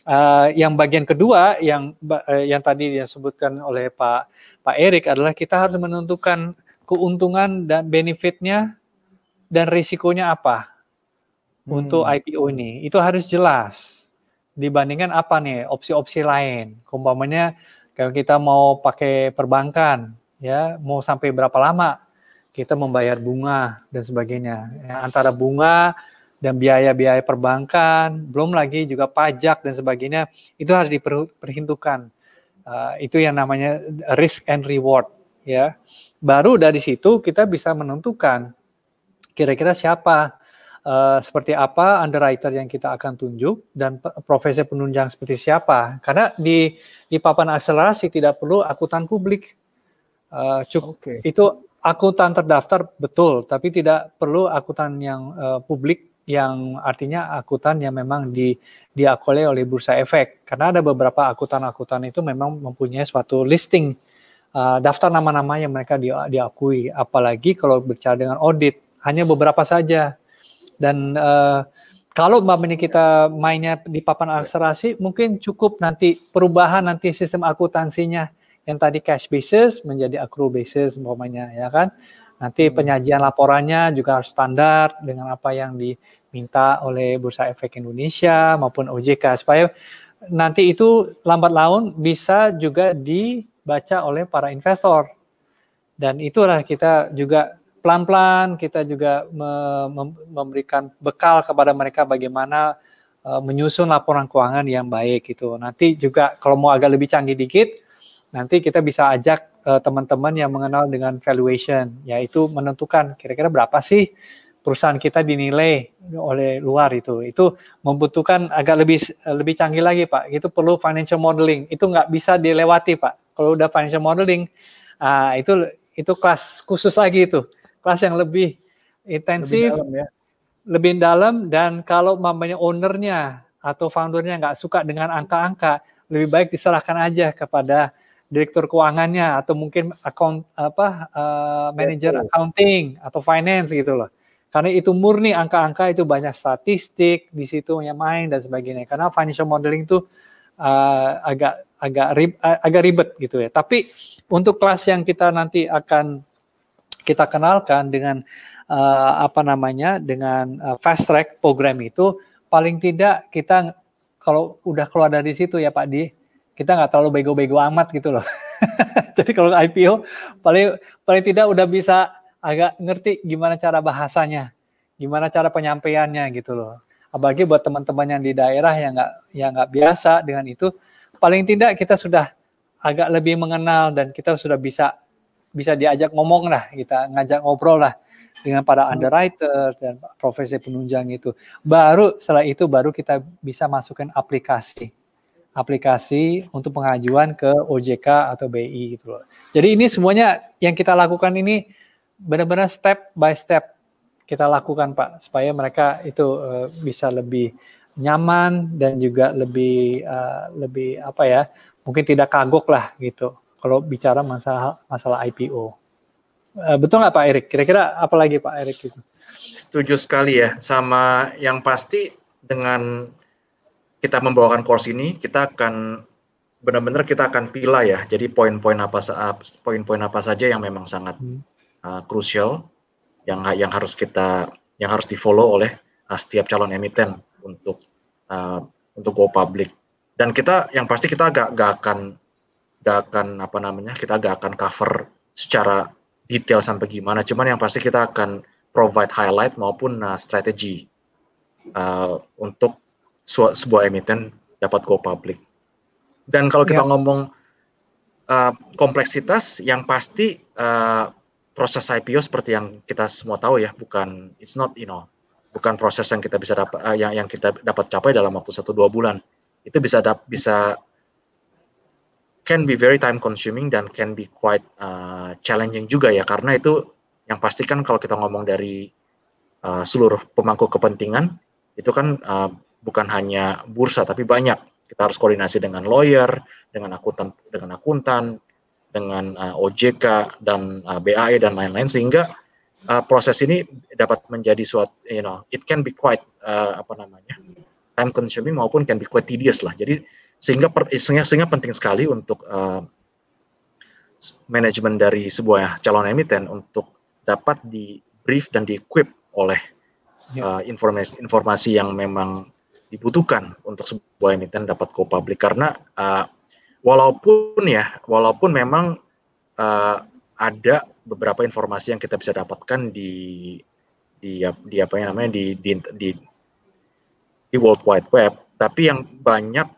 uh, yang bagian kedua yang uh, yang tadi disebutkan oleh Pak Pak Erik adalah kita harus menentukan keuntungan dan benefitnya dan risikonya apa hmm. untuk IPO ini itu harus jelas dibandingkan apa nih opsi-opsi lain umpamanya kalau kita mau pakai perbankan, ya mau sampai berapa lama kita membayar bunga dan sebagainya. Ya, antara bunga dan biaya-biaya perbankan, belum lagi juga pajak dan sebagainya, itu harus diperhitungkan. Uh, itu yang namanya risk and reward, ya. Baru dari situ kita bisa menentukan kira-kira siapa Eh, seperti apa underwriter yang kita akan tunjuk dan profesi penunjang seperti siapa. Karena di di papan akselerasi tidak perlu akutan publik. Uh, eh, cukup okay. itu akuntan terdaftar betul, tapi tidak perlu akutan yang uh, publik yang artinya akutan yang memang di diakui oleh bursa efek karena ada beberapa akutan-akutan itu memang mempunyai suatu listing uh, daftar nama-nama yang mereka di, diakui apalagi kalau bicara dengan audit hanya beberapa saja dan uh, kalau Mbak Mini kita mainnya di papan akselerasi, mungkin cukup nanti perubahan nanti sistem akuntansinya yang tadi cash basis menjadi accrual basis umpamanya ya kan. Nanti hmm. penyajian laporannya juga harus standar dengan apa yang diminta oleh Bursa Efek Indonesia maupun OJK supaya nanti itu lambat laun bisa juga dibaca oleh para investor. Dan itulah kita juga pelan-pelan kita juga memberikan bekal kepada mereka bagaimana e, menyusun laporan keuangan yang baik gitu. Nanti juga kalau mau agak lebih canggih dikit, nanti kita bisa ajak e, teman-teman yang mengenal dengan valuation, yaitu menentukan kira-kira berapa sih perusahaan kita dinilai oleh luar itu. Itu membutuhkan agak lebih e, lebih canggih lagi Pak. Itu perlu financial modeling. Itu nggak bisa dilewati Pak. Kalau udah financial modeling, ah, itu itu kelas khusus lagi itu kelas yang lebih intensif, lebih dalam, ya. lebih dalam dan kalau mamanya ownernya atau foundernya nggak suka dengan angka-angka, lebih baik diserahkan aja kepada direktur keuangannya atau mungkin account apa uh, eh, manager accounting atau finance gitu loh. Karena itu murni angka-angka itu banyak statistik di situ yang main dan sebagainya. Karena financial modeling itu uh, eh, agak agak rib, eh, agak ribet gitu ya. Tapi untuk kelas yang kita nanti akan kita kenalkan dengan uh, apa namanya dengan uh, fast track program itu paling tidak kita kalau udah keluar dari situ ya Pak Di kita nggak terlalu bego-bego amat gitu loh. Jadi kalau IPO paling paling tidak udah bisa agak ngerti gimana cara bahasanya, gimana cara penyampaiannya gitu loh. Apalagi buat teman-teman yang di daerah yang nggak yang nggak biasa dengan itu, paling tidak kita sudah agak lebih mengenal dan kita sudah bisa bisa diajak ngomong lah kita ngajak ngobrol lah dengan para hmm. underwriter dan profesi penunjang itu. Baru setelah itu baru kita bisa masukkan aplikasi aplikasi untuk pengajuan ke OJK atau BI gitu loh. Jadi ini semuanya yang kita lakukan ini benar-benar step by step kita lakukan Pak supaya mereka itu uh, bisa lebih nyaman dan juga lebih uh, lebih apa ya mungkin tidak kagok lah gitu kalau bicara masalah masalah IPO. Uh, eh, betul nggak Pak Erik? Kira-kira apa lagi Pak Erik itu? Setuju sekali ya sama yang pasti dengan kita membawakan course ini kita akan benar-benar kita akan pilih ya. Jadi poin-poin apa poin-poin apa saja yang memang sangat krusial hmm. Eh, yang yang harus kita yang harus di follow oleh uh, setiap calon emiten untuk uh, untuk go public. Dan kita yang pasti kita gak, gak akan gak akan apa namanya kita gak akan cover secara detail sampai gimana cuman yang pasti kita akan provide highlight maupun uh, strategi uh, untuk sebuah emiten dapat go public dan kalau kita yeah. ngomong uh, kompleksitas yang pasti uh, proses IPO seperti yang kita semua tahu ya bukan it's not you know bukan proses yang kita bisa dapat uh, yang yang kita dapat capai dalam waktu satu dua bulan itu bisa dap, bisa can be very time consuming dan can be quite uh, challenging juga ya karena itu yang pasti kan kalau kita ngomong dari uh, seluruh pemangku kepentingan itu kan uh, bukan hanya bursa tapi banyak kita harus koordinasi dengan lawyer, dengan akuntan, dengan akuntan, dengan uh, OJK dan uh, BAE dan lain-lain sehingga uh, proses ini dapat menjadi suatu you know it can be quite uh, apa namanya time consuming maupun can be quite tedious lah. Jadi sehingga per, sehingga, sehingga penting sekali untuk uh, manajemen dari sebuah calon emiten untuk dapat di brief dan di equip oleh uh, ya. eh, informasi informasi yang memang dibutuhkan untuk sebuah emiten dapat go public karena uh, walaupun ya walaupun memang uh, ada beberapa informasi yang kita bisa dapatkan di di, di apa namanya di di, di di World Wide Web tapi yang banyak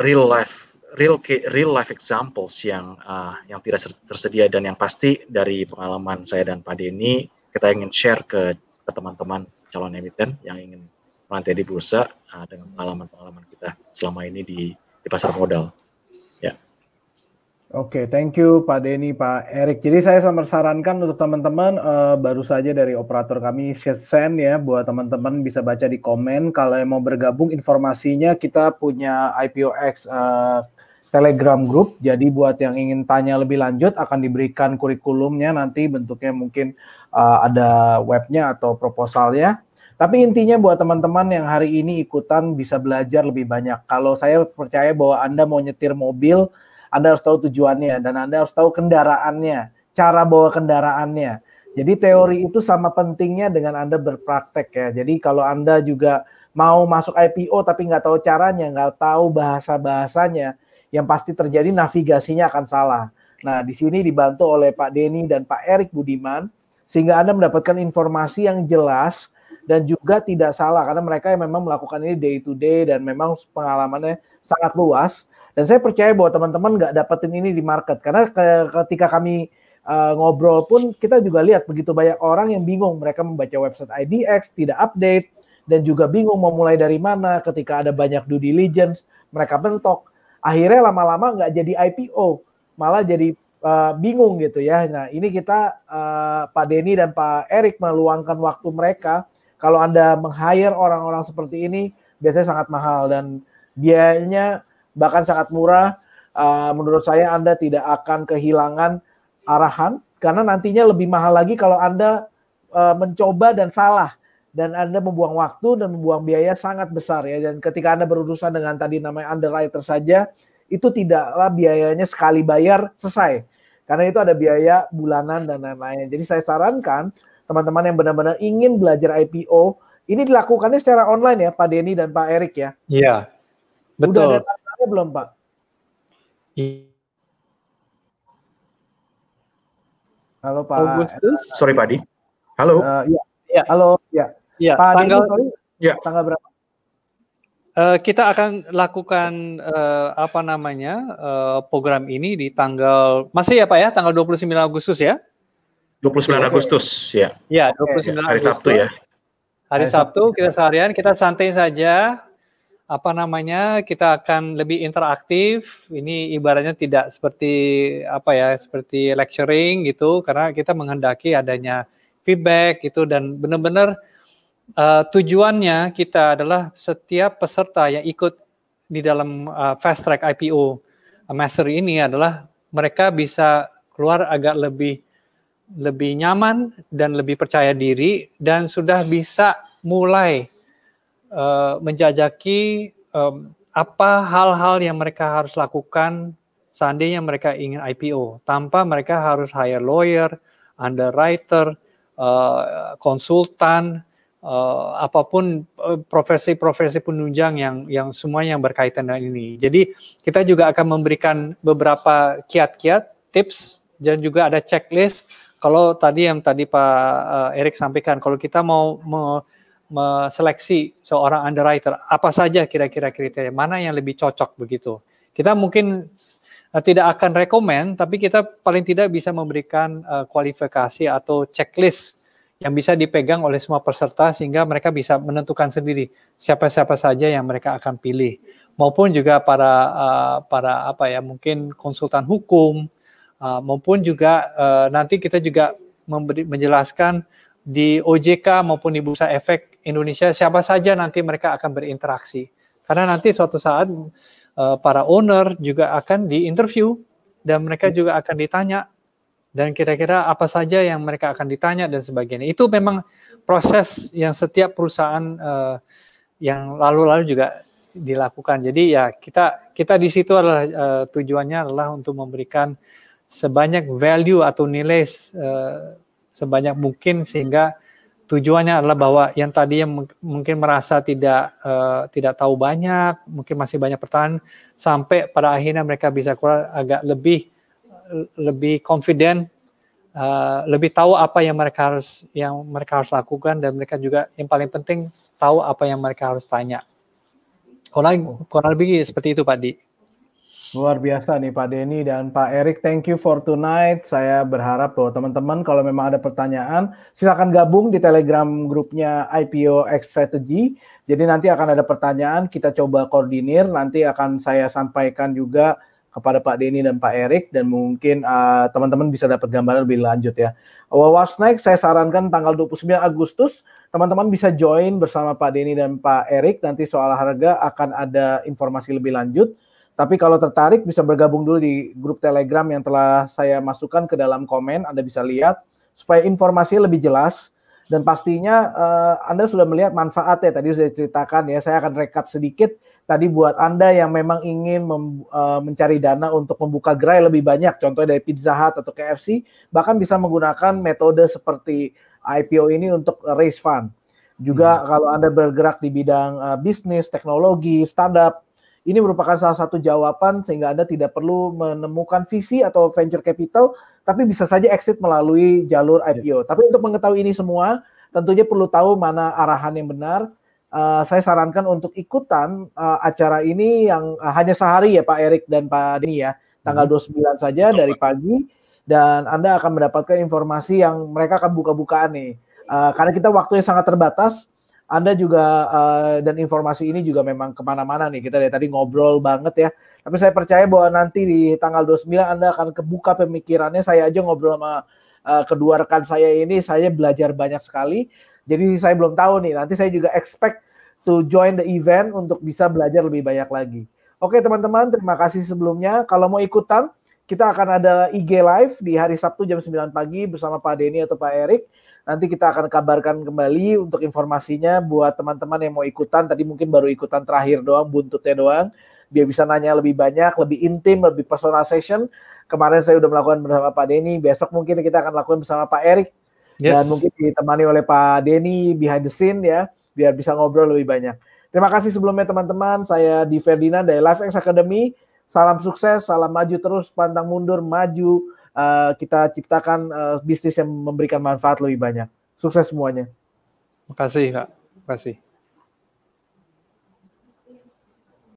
real life real real life examples yang uh, yang tidak tersedia dan yang pasti dari pengalaman saya dan Pak Denny kita ingin share ke ke teman-teman calon emiten yang ingin melantai di bursa uh, dengan pengalaman-pengalaman kita selama ini di di pasar modal. Oke, okay, thank you Pak Denny, Pak Erik. Jadi saya sarankan untuk teman-teman uh, baru saja dari operator kami Shetsen ya, buat teman-teman bisa baca di komen. Kalau yang mau bergabung informasinya kita punya IPOX uh, eh, Telegram group. Jadi buat yang ingin tanya lebih lanjut akan diberikan kurikulumnya nanti bentuknya mungkin uh, ada webnya atau proposalnya. Tapi intinya buat teman-teman yang hari ini ikutan bisa belajar lebih banyak. Kalau saya percaya bahwa Anda mau nyetir mobil, anda harus tahu tujuannya dan Anda harus tahu kendaraannya, cara bawa kendaraannya. Jadi teori itu sama pentingnya dengan Anda berpraktek ya. Jadi kalau Anda juga mau masuk IPO tapi nggak tahu caranya, nggak tahu bahasa-bahasanya, yang pasti terjadi navigasinya akan salah. Nah, di sini dibantu oleh Pak Denny dan Pak Erik Budiman, sehingga Anda mendapatkan informasi yang jelas dan juga tidak salah karena mereka yang memang melakukan ini day to day dan memang pengalamannya sangat luas dan saya percaya bahwa teman-teman nggak dapetin ini di market karena ke, ketika kami uh, ngobrol pun kita juga lihat begitu banyak orang yang bingung mereka membaca website IDX tidak update dan juga bingung mau mulai dari mana ketika ada banyak due diligence mereka bentok akhirnya lama-lama nggak jadi IPO malah jadi uh, bingung gitu ya. Nah ini kita uh, Pak Denny dan Pak Erik meluangkan waktu mereka. Kalau anda meng hire orang-orang seperti ini biasanya sangat mahal dan biayanya bahkan sangat murah. Eh, menurut saya Anda tidak akan kehilangan arahan karena nantinya lebih mahal lagi kalau Anda eh, mencoba dan salah dan Anda membuang waktu dan membuang biaya sangat besar ya. Dan ketika Anda berurusan dengan tadi namanya underwriter saja itu tidaklah biayanya sekali bayar selesai. Karena itu ada biaya bulanan dan lain-lain. Jadi saya sarankan teman-teman yang benar-benar ingin belajar IPO, ini dilakukannya secara online ya Pak Denny dan Pak Erik ya. Iya. Betul. Udah ada dampaknya belum Pak? Halo Pak. Agustus? Sorry Pak Adi. Halo. Uh, ya. ya. Halo. Ya. Ya. Pak tanggal. Adi, ya. Tanggal berapa? Uh, kita akan lakukan uh, apa namanya uh, program ini di tanggal masih ya Pak ya tanggal 29 Agustus ya? 29 Agustus ya. Ya, 29 okay. Agustus. Hari Sabtu ya. Hari Sabtu kita seharian kita santai saja apa namanya kita akan lebih interaktif ini ibaratnya tidak seperti apa ya seperti lecturing gitu karena kita menghendaki adanya feedback gitu dan benar-benar uh, tujuannya kita adalah setiap peserta yang ikut di dalam uh, fast track IPO master ini adalah mereka bisa keluar agak lebih lebih nyaman dan lebih percaya diri dan sudah bisa mulai Eh, menjajaki um, apa hal-hal yang mereka harus lakukan seandainya mereka ingin IPO tanpa mereka harus hire lawyer, underwriter, uh, konsultan, uh, apapun profesi-profesi penunjang yang yang semua yang berkaitan dengan ini. Jadi kita juga akan memberikan beberapa kiat-kiat, tips dan juga ada checklist. Kalau tadi yang tadi Pak Erik sampaikan, kalau kita mau, mau seleksi seorang underwriter apa saja kira-kira kriteria mana yang lebih cocok begitu kita mungkin eh, tidak akan rekomend tapi kita paling tidak bisa memberikan uh, kualifikasi atau checklist yang bisa dipegang oleh semua peserta sehingga mereka bisa menentukan sendiri siapa-siapa saja yang mereka akan pilih maupun juga para uh, para apa ya mungkin konsultan hukum uh, maupun juga uh, nanti kita juga memberi, menjelaskan di OJK maupun di Bursa Efek Indonesia siapa saja nanti mereka akan berinteraksi. Karena nanti suatu saat uh, para owner juga akan diinterview dan mereka juga akan ditanya dan kira-kira apa saja yang mereka akan ditanya dan sebagainya. Itu memang proses yang setiap perusahaan uh, yang lalu-lalu juga dilakukan. Jadi ya kita kita di situ adalah uh, tujuannya adalah untuk memberikan sebanyak value atau nilai uh, sebanyak mungkin sehingga tujuannya adalah bahwa yang tadi yang mungkin merasa tidak uh, tidak tahu banyak, mungkin masih banyak pertanyaan sampai pada akhirnya mereka bisa kurang agak lebih lebih confident, uh, lebih tahu apa yang mereka harus yang mereka harus lakukan dan mereka juga yang paling penting tahu apa yang mereka harus tanya. Kurang kurang lebih seperti itu Pak Di. Luar biasa nih Pak Denny dan Pak Erik. Thank you for tonight. Saya berharap bahwa teman-teman kalau memang ada pertanyaan silakan gabung di Telegram grupnya IPO X Strategy. Jadi nanti akan ada pertanyaan kita coba koordinir. Nanti akan saya sampaikan juga kepada Pak Denny dan Pak Erik dan mungkin uh, teman-teman uh, bisa dapat gambaran lebih lanjut ya. Wawas next? saya sarankan tanggal 29 Agustus teman-teman bisa join bersama Pak Denny dan Pak Erik. Nanti soal harga akan ada informasi lebih lanjut tapi kalau tertarik bisa bergabung dulu di grup Telegram yang telah saya masukkan ke dalam komen, Anda bisa lihat supaya informasi lebih jelas dan pastinya uh, Anda sudah melihat manfaatnya tadi sudah ceritakan ya. Saya akan rekap sedikit tadi buat Anda yang memang ingin mem, uh, mencari dana untuk membuka gerai lebih banyak, contohnya dari Pizza Hut atau KFC, bahkan bisa menggunakan metode seperti IPO ini untuk raise fund. Juga hmm. kalau Anda bergerak di bidang uh, bisnis, teknologi, startup, ini merupakan salah satu jawaban sehingga Anda tidak perlu menemukan visi atau venture capital, tapi bisa saja exit melalui jalur IPO. Yeah. Tapi untuk mengetahui ini semua, tentunya perlu tahu mana arahan yang benar. Uh, saya sarankan untuk ikutan uh, acara ini yang uh, hanya sehari ya Pak Erik dan Pak Dini ya, tanggal 29 hmm. saja dari pagi dan Anda akan mendapatkan informasi yang mereka akan buka-bukaan nih. Uh, karena kita waktunya sangat terbatas, anda juga uh, dan informasi ini juga memang kemana-mana nih. Kita dari tadi ngobrol banget ya. Tapi saya percaya bahwa nanti di tanggal 29 Anda akan kebuka pemikirannya. Saya aja ngobrol sama uh, kedua rekan saya ini, saya belajar banyak sekali. Jadi saya belum tahu nih. Nanti saya juga expect to join the event untuk bisa belajar lebih banyak lagi. Oke teman-teman, terima kasih sebelumnya. Kalau mau ikutan, kita akan ada IG live di hari Sabtu jam 9 pagi bersama Pak Denny atau Pak Erik Nanti kita akan kabarkan kembali untuk informasinya buat teman-teman yang mau ikutan. Tadi mungkin baru ikutan terakhir doang, buntutnya doang. Biar bisa nanya lebih banyak, lebih intim, lebih personal session. Kemarin saya udah melakukan bersama Pak Denny. Besok mungkin kita akan lakukan bersama Pak Erik. Yes. Dan mungkin ditemani oleh Pak Denny behind the scene ya. Biar bisa ngobrol lebih banyak. Terima kasih sebelumnya teman-teman. Saya di Ferdinand dari LifeX Academy. Salam sukses, salam maju terus, pantang mundur, maju Eh, kita ciptakan uh, bisnis yang memberikan manfaat lebih banyak. Sukses semuanya. Terima kasih, Kak. Terima kasih.